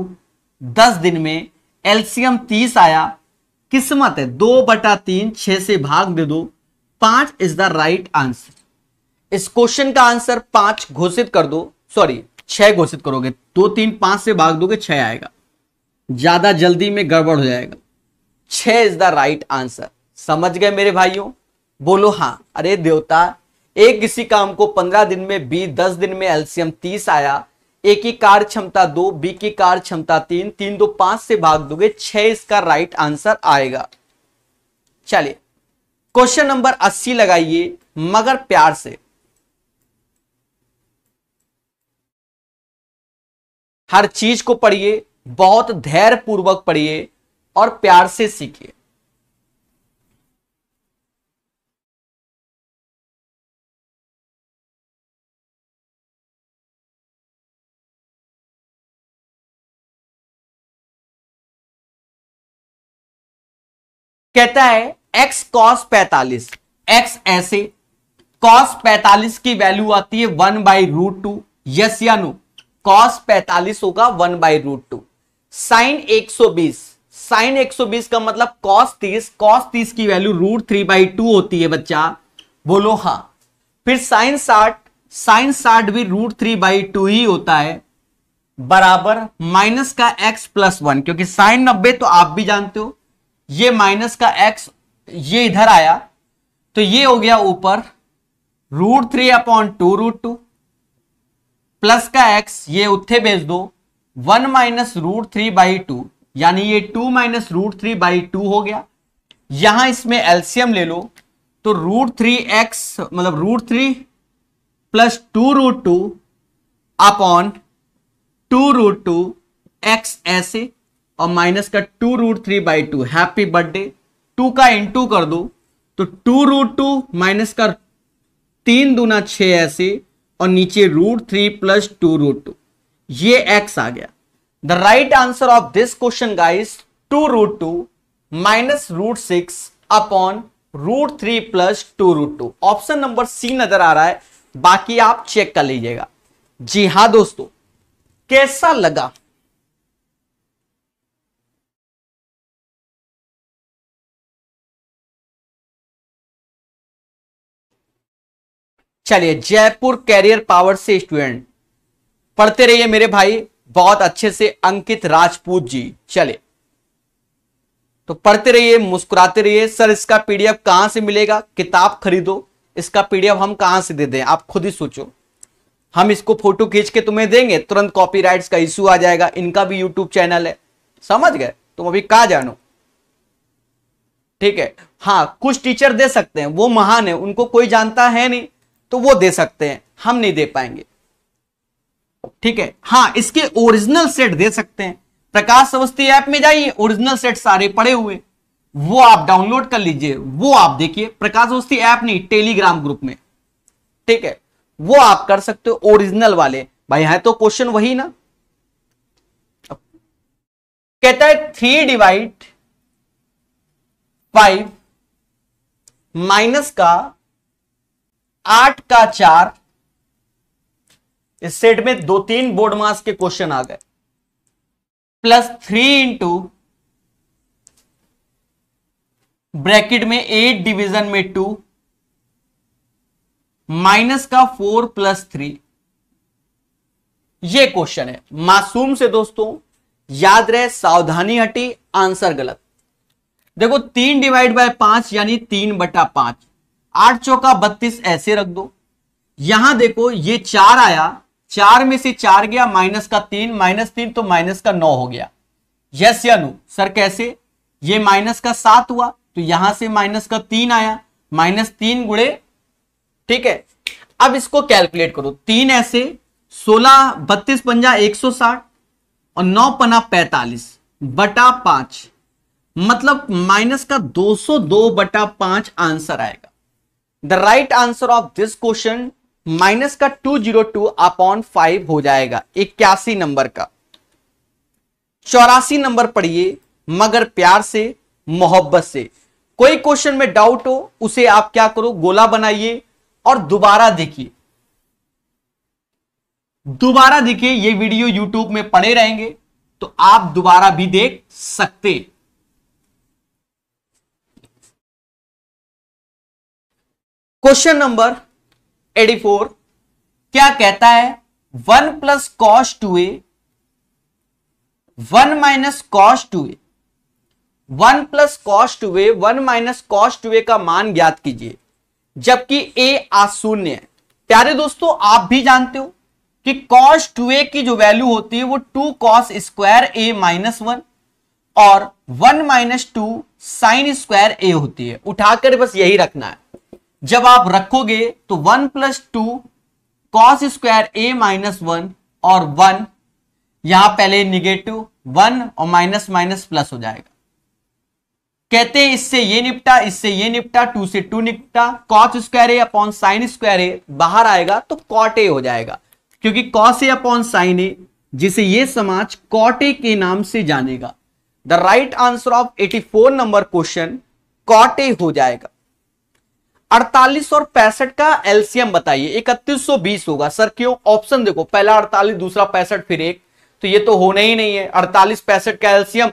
दस दिन में एल्सियम तीस आया किस्मत है दो बटा तीन छह से भाग दे दो पांच इज द राइट आंसर इस क्वेश्चन का आंसर पांच घोषित कर दो सॉरी छह घोषित करोगे दो तीन पांच से भाग दोगे छह आएगा ज्यादा जल्दी में गड़बड़ हो जाएगा छह इज द राइट आंसर समझ गए मेरे भाइयों बोलो हाँ अरे देवता एक किसी काम को पंद्रह दिन में बी दस दिन में एल्सियम तीस आया ए की कार क्षमता दो बी की कार क्षमता तीन तीन दो पांच से भाग दोगे छह इसका राइट आंसर आएगा चलिए क्वेश्चन नंबर अस्सी लगाइए मगर प्यार से हर चीज को पढ़िए बहुत धैर्य पूर्वक पढ़िए और प्यार से सीखिए कहता है एक्स कॉस पैतालीस एक्स ऐसे कॉस पैतालीस की वैल्यू आती है one by root two yes या नो कॉस पैतालीस होगा one by root two sine एक सौ बीस साइन एक सौ बीस का मतलब कॉस तीस कॉस तीस की value root three by two होती है बच्चा बोलो हा फिर साइन साठ साइन साठ भी रूट थ्री बाई टू ही होता है बराबर माइनस का एक्स प्लस वन क्योंकि साइन नब्बे तो आप भी जानते हो ये माइनस का एक्स ये इधर आया तो ये हो गया ऊपर root three upon two root two plus का एक्स ये उत्थे भेज दो one minus root three by two यानी ये two minus root three by two हो गया यहां इसमें एल्सियम ले लो तो रूट थ्री एक्स मतलब root three plus two root two upon two root two X ऐसे और माइनस का two root three by two happy birthday two का टू कर दो तो टू रूट टू माइनस का तीन दूना छ ऐसे और नीचे root three plus two root two ये एक्स आ गया the right answer of this question guys two root two minus root six upon root three plus two root two option number C नजर आ रहा है बाकी आप चेक कर लीजिएगा जी हाँ दोस्तों कैसा लगा चलिए जयपुर कैरियर पावर से स्टूडेंट पढ़ते रहिए मेरे भाई बहुत अच्छे से अंकित राजपूत जी चलिए तो पढ़ते रहिए मुस्कुराते रहिए सर इसका पीडीएफ कहां से मिलेगा किताब खरीदो इसका पीडीएफ हम कहां से दे दें आप खुद ही सोचो हम इसको फोटो खींच के तुम्हें देंगे तुरंत कॉपीराइट्स का इश्यू आ जाएगा इनका भी यूट्यूब चैनल है समझ गए तुम अभी कहा जानो ठीक है हाँ कुछ टीचर दे सकते हैं वो महान है उनको कोई जानता है नहीं तो वो दे सकते हैं हम नहीं दे पाएंगे ठीक है हाँ इसके ओरिजिनल सेट दे सकते हैं प्रकाश अवस्थी ऐप में जाइए ओरिजिनल सेट सारे पड़े हुए वो आप डाउनलोड कर लीजिए वो आप देखिए प्रकाश अवस्थी ऐप नहीं टेलीग्राम ग्रुप में ठीक है वो आप कर सकते हो ओरिजिनल वाले भाई है तो क्वेश्चन वही ना कहता है थ्री डिवाइड फाइव माइनस का आठ का चार इस सेट में दो तीन बोर्ड मास के क्वेश्चन आ गए प्लस थ्री इंटू ब्रैकेट में एट डिवीजन में टू माइनस का फोर प्लस थ्री ये क्वेश्चन है मासूम से दोस्तों याद रहे सावधानी हटी आंसर गलत देखो तीन डिवाइड बाय पांच यानी तीन बटा पांच आठ चौका बत्तीस ऐसे रख दो यहां देखो ये चार आया चार में से चार गया माइनस का तीन माइनस तीन तो माइनस का नौ हो गया यस या नो सर कैसे ये माइनस का सात हुआ तो यहां से माइनस का तीन आया माइनस तीन गुड़े ठीक है अब इसको कैलकुलेट करो तीन ऐसे सोलह बत्तीस पंजा एक सौ साठ और नौ पना पैतालीस बटा पांच मतलब माइनस का दो सौ दो बटा पांच आंसर आएगा the right answer of this question minus का 202 जीरो अपॉन फाइव हो जाएगा इक्यासी नंबर का चौरासी नंबर पढ़िए मगर प्यार से मोहब्बत से कोई क्वेश्चन में डाउट हो उसे आप क्या करो गोला बनाइए और दोबारा देखिए दोबारा देखिए ये वीडियो यूट्यूब में पड़े रहेंगे तो आप दोबारा भी देख सकते क्वेश्चन नंबर 84 क्या कहता है one plus cos two A one minus cos two A one plus cos two A one minus cos two A का मान ज्ञात कीजिए जबकि ए आशून्य है प्यारे दोस्तों आप भी जानते हो कि कॉस टू ए की जो वैल्यू होती है वो two cos square A minus one और one minus two sine square A होती है उठाकर बस यही रखना है जब आप रखोगे तो one plus two cos square A minus one और वन यहां पहले निगेटिव वन और माइनस माइनस प्लस हो जाएगा कहते हैं इससे ये निपटा इससे ये निपटा टू से टू निपटा cos square A upon sine square A बाहर आएगा तो कॉट ए हो जाएगा क्योंकि cos A upon sine A जिसे ये समाज कॉट ए के नाम से जानेगा the right answer of 84 number question cot A हो जाएगा अड़तालीस और पैंसठ का एलसीएम बताइए इकतीस सौ बीस होगा सर क्यों ऑप्शन देखो पहला अड़तालीस दूसरा पैंसठ फिर एक तो ये तो होना ही नहीं है अड़तालीस पैंसठ का एलसीएम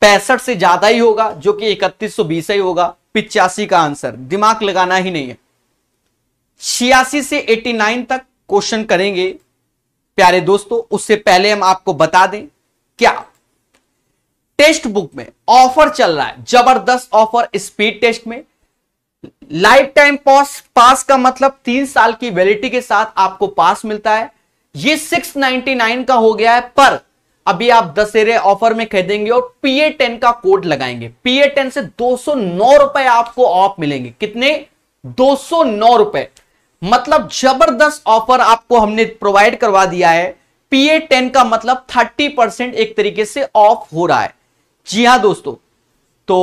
पैंसठ से ज्यादा ही होगा जो कि इकतीस सौ बीस ही होगा पिचासी का आंसर दिमाग लगाना ही नहीं है छियासी से 89 तक क्वेश्चन करेंगे प्यारे दोस्तों उससे पहले हम आपको बता दें क्या टेस्ट बुक में ऑफर चल रहा है जबरदस्त ऑफर स्पीड टेस्ट में लाइफ टाइम पास पास का मतलब तीन साल की वैलिडिटी के साथ आपको पास मिलता है ये 699 का हो गया है पर अभी आप दशहरे ऑफर में खरीदेंगे और पीए टेन का कोड लगाएंगे पीए टेन से दो रुपए आपको ऑफ मिलेंगे कितने दो रुपए मतलब जबरदस्त ऑफर आपको हमने प्रोवाइड करवा दिया है पीए टेन का मतलब थर्टी परसेंट एक तरीके से ऑफ हो रहा है जी हाँ दोस्तों तो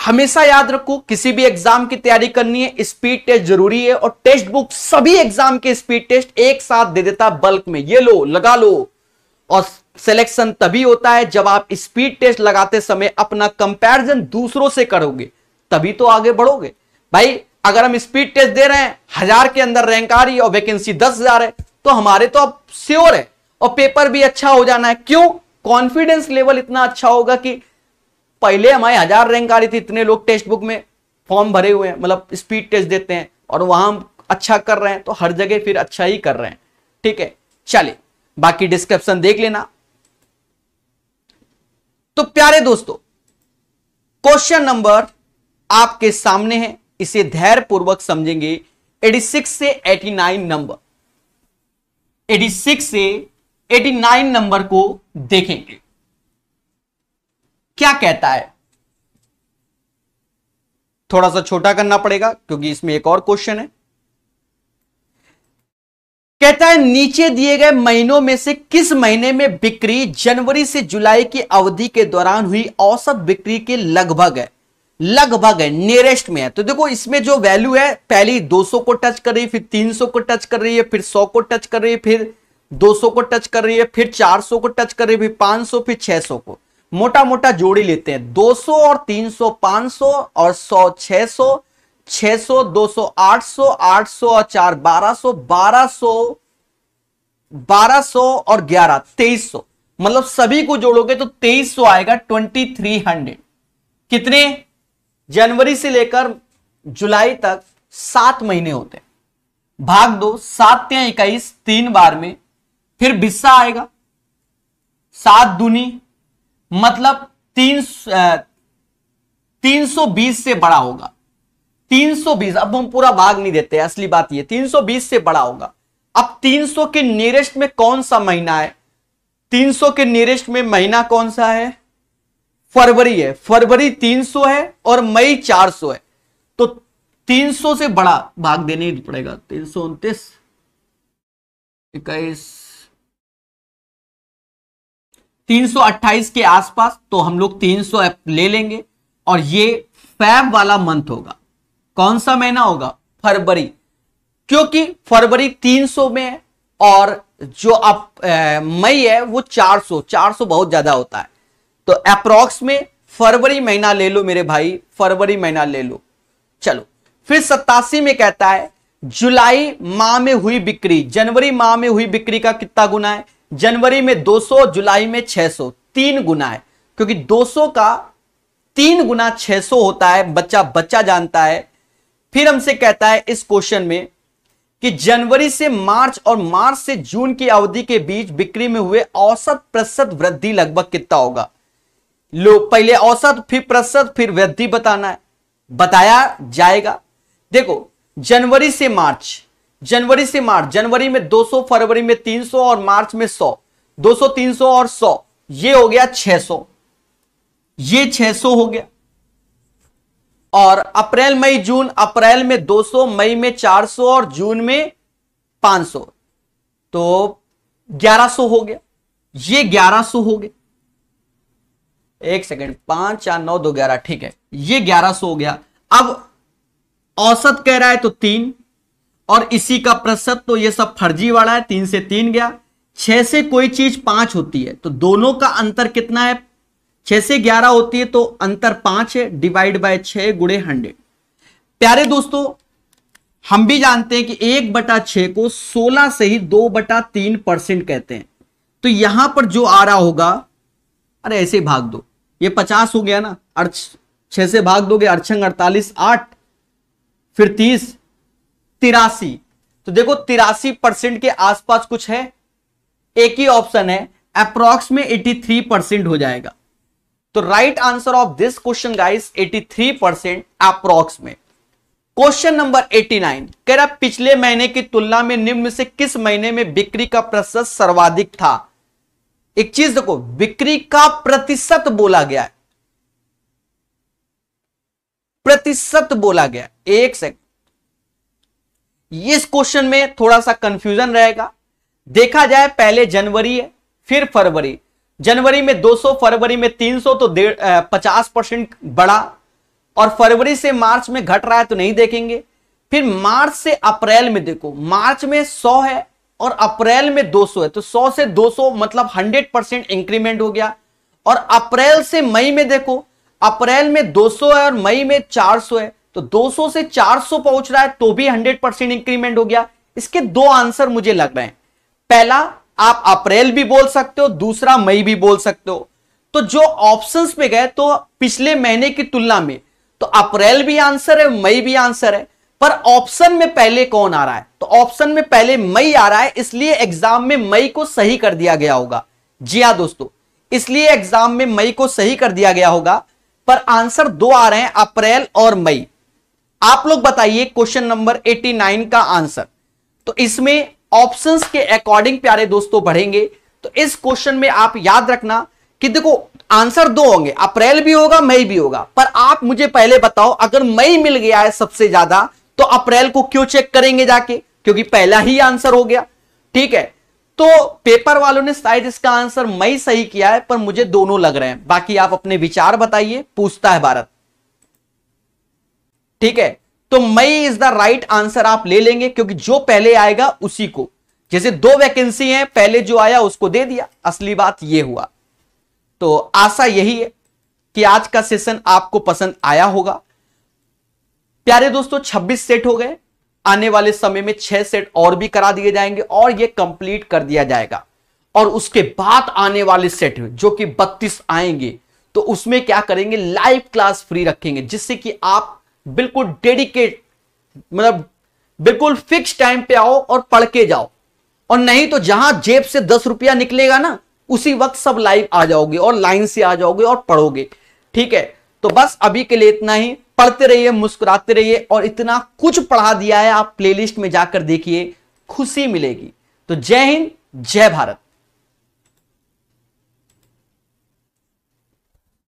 हमेशा याद रखो किसी भी एग्जाम की तैयारी करनी है स्पीड टेस्ट जरूरी है और टेस्ट बुक सभी एग्जाम के स्पीड टेस्ट एक साथ दे देता है बल्क में ये लो लगा लो और सिलेक्शन तभी होता है जब आप स्पीड टेस्ट लगाते समय अपना कंपैरिजन दूसरों से करोगे तभी तो आगे बढ़ोगे भाई अगर हम स्पीड टेस्ट दे रहे हैं हजार के अंदर रैंक आ रही है और वैकेंसी दस हजार है तो हमारे तो अब श्योर है और पेपर भी अच्छा हो जाना है क्यों कॉन्फिडेंस लेवल इतना अच्छा होगा कि पहले हमारे हजार रैंक आ रही थी इतने लोग टेक्स्ट बुक में फॉर्म भरे हुए हैं मतलब स्पीड टेस्ट देते हैं और वहां अच्छा कर रहे हैं तो हर जगह फिर अच्छा ही कर रहे हैं ठीक है चलिए बाकी डिस्क्रिप्शन देख लेना तो प्यारे दोस्तों क्वेश्चन नंबर आपके सामने है इसे धैर्य पूर्वक समझेंगे 86 से 89 नंबर 86 से 89 नंबर को देखेंगे क्या कहता है थोड़ा सा छोटा करना पड़ेगा क्योंकि इसमें एक और क्वेश्चन है कहता है नीचे दिए गए महीनों में से किस महीने में बिक्री जनवरी से जुलाई की अवधि के दौरान हुई औसत बिक्री के लगभग है लगभग है नियरेस्ट में है तो देखो इसमें जो वैल्यू है पहली 200 को टच कर रही है फिर 300 को टच कर रही है फिर 100 को टच कर रही है फिर 200 को टच कर रही है फिर 400 को टच कर रही है फिर 500 फिर 600 को मोटा मोटा जोड़ी लेते हैं 200 और 300 500 और 100 600 आठ 200 800 800 और 4 1200 1200 1200 और 11 2300 मतलब सभी को जोड़ोगे तो 2300 आएगा 2300 कितने जनवरी से लेकर जुलाई तक सात महीने होते हैं भाग दो सात या इक्कीस तीन बार में फिर बिस्सा आएगा सात दूनी मतलब तीन तीन सौ बीस से बड़ा होगा तीन सौ बीस अब हम पूरा भाग नहीं देते असली बात ये तीन सौ बीस से बड़ा होगा अब तीन सौ के नियरेस्ट में कौन सा महीना है तीन सौ के नियरेस्ट में महीना कौन सा है फरवरी है फरवरी तीन सौ है और मई चार सौ है तो तीन सौ से बड़ा भाग देने ही पड़ेगा तीन सौ उनतीस इक्कीस 328 के आसपास तो हम लोग 300 ले लेंगे और ये फैब वाला मंथ होगा कौन सा महीना होगा फरवरी क्योंकि फरवरी 300 में है और जो आप मई है वो 400 400 बहुत ज्यादा होता है तो अप्रोक्स में फरवरी महीना ले लो मेरे भाई फरवरी महीना ले लो चलो फिर सत्तासी में कहता है जुलाई माह में हुई बिक्री जनवरी माह में हुई बिक्री का कितना गुना है जनवरी में 200 जुलाई में 600 तीन गुना है क्योंकि 200 का तीन गुना 600 होता है बच्चा बच्चा जानता है फिर हमसे कहता है इस क्वेश्चन में कि जनवरी से मार्च और मार्च से जून की अवधि के बीच बिक्री में हुए औसत प्रतिशत वृद्धि लगभग कितना होगा लो पहले औसत फिर प्रतिशत फिर वृद्धि बताना है बताया जाएगा देखो जनवरी से मार्च जनवरी से मार्च जनवरी में 200 फरवरी में 300 और मार्च में 100 200 300 और 100 ये हो गया 600 ये 600 हो गया और अप्रैल मई जून अप्रैल में 200 मई में 400 और जून में 500 तो 1100 हो गया ये 1100 हो गया एक सेकेंड पांच चार नौ दो ग्यारह ठीक है ये 1100 हो गया अब औसत कह रहा है तो तीन और इसी का प्रतिशत तो ये सब फर्जी वाला है तीन से तीन गया छह से कोई चीज पांच होती है तो दोनों का अंतर कितना है छह से ग्यारह होती है तो अंतर पांच है डिवाइड बाय छह गुड़े हंड्रेड प्यारे दोस्तों हम भी जानते हैं कि एक बटा छह को सोलह से ही दो बटा तीन परसेंट कहते हैं तो यहां पर जो आ रहा होगा अरे ऐसे भाग दो ये पचास हो गया ना अर्च छह से भाग दोगे अर्चंग अड़तालीस आठ फिर तीस तिरासी तो देखो तिरासी परसेंट के आसपास कुछ है एक ही ऑप्शन है अप्रोक्स में 83 परसेंट हो जाएगा तो right answer of this question guys 83 percent approx में क्वेश्चन नंबर 89 कह रहा पिछले महीने की तुलना में निम्न से किस महीने में बिक्री का प्रतिशत सर्वाधिक था एक चीज देखो बिक्री का प्रतिशत बोला गया है प्रतिशत बोला गया एक सेकंड इस क्वेश्चन में थोड़ा सा कंफ्यूजन रहेगा देखा जाए पहले जनवरी है फिर फरवरी जनवरी में 200 फरवरी में 300 तो पचास परसेंट बढ़ा और फरवरी से मार्च में घट रहा है तो नहीं देखेंगे फिर मार्च से अप्रैल में देखो मार्च में 100 है और अप्रैल में 200 है तो 100 से 200 मतलब 100 परसेंट इंक्रीमेंट हो गया और अप्रैल से मई में देखो अप्रैल में 200 है और मई में 400 है तो 200 से 400 पहुंच रहा है तो भी 100 परसेंट इंक्रीमेंट हो गया इसके दो आंसर मुझे लग रहे हैं पहला आप अप्रैल भी बोल सकते हो दूसरा मई भी बोल सकते हो तो जो ऑप्शंस पे गए तो पिछले महीने की तुलना में तो अप्रैल भी आंसर है मई भी आंसर है पर ऑप्शन में पहले कौन आ रहा है तो ऑप्शन में पहले मई आ रहा है इसलिए एग्जाम में मई को सही कर दिया गया होगा जी हाँ दोस्तों इसलिए एग्जाम में मई को सही कर दिया गया होगा पर आंसर दो आ रहे हैं अप्रैल और मई आप लोग बताइए क्वेश्चन नंबर 89 का आंसर तो इसमें ऑप्शंस के अकॉर्डिंग प्यारे दोस्तों बढ़ेंगे तो इस क्वेश्चन में आप याद रखना कि देखो आंसर दो होंगे अप्रैल भी होगा मई भी होगा पर आप मुझे पहले बताओ अगर मई मिल गया है सबसे ज्यादा तो अप्रैल को क्यों चेक करेंगे जाके क्योंकि पहला ही आंसर हो गया ठीक है तो पेपर वालों ने शायद इसका आंसर मई सही किया है पर मुझे दोनों लग रहे हैं बाकी आप अपने विचार बताइए पूछता है भारत ठीक है तो May is the right answer आप ले लेंगे क्योंकि जो पहले आएगा उसी को जैसे दो वैकेंसी है पहले जो आया उसको दे दिया असली बात यह हुआ तो आशा यही है कि आज का सेशन आपको पसंद आया होगा प्यारे दोस्तों 26 सेट हो गए आने वाले समय में 6 सेट और भी करा दिए जाएंगे और यह कंप्लीट कर दिया जाएगा और उसके बाद आने वाले सेट में जो कि 32 आएंगे तो उसमें क्या करेंगे लाइव क्लास फ्री रखेंगे जिससे कि आप बिल्कुल डेडिकेट मतलब बिल्कुल फिक्स टाइम पे आओ और पढ़ के जाओ और नहीं तो जहां जेब से दस रुपया निकलेगा ना उसी वक्त सब लाइव आ जाओगे और लाइन से आ जाओगे और पढ़ोगे ठीक है तो बस अभी के लिए इतना ही पढ़ते रहिए मुस्कुराते रहिए और इतना कुछ पढ़ा दिया है आप प्लेलिस्ट में जाकर देखिए खुशी मिलेगी तो जय हिंद जय भारत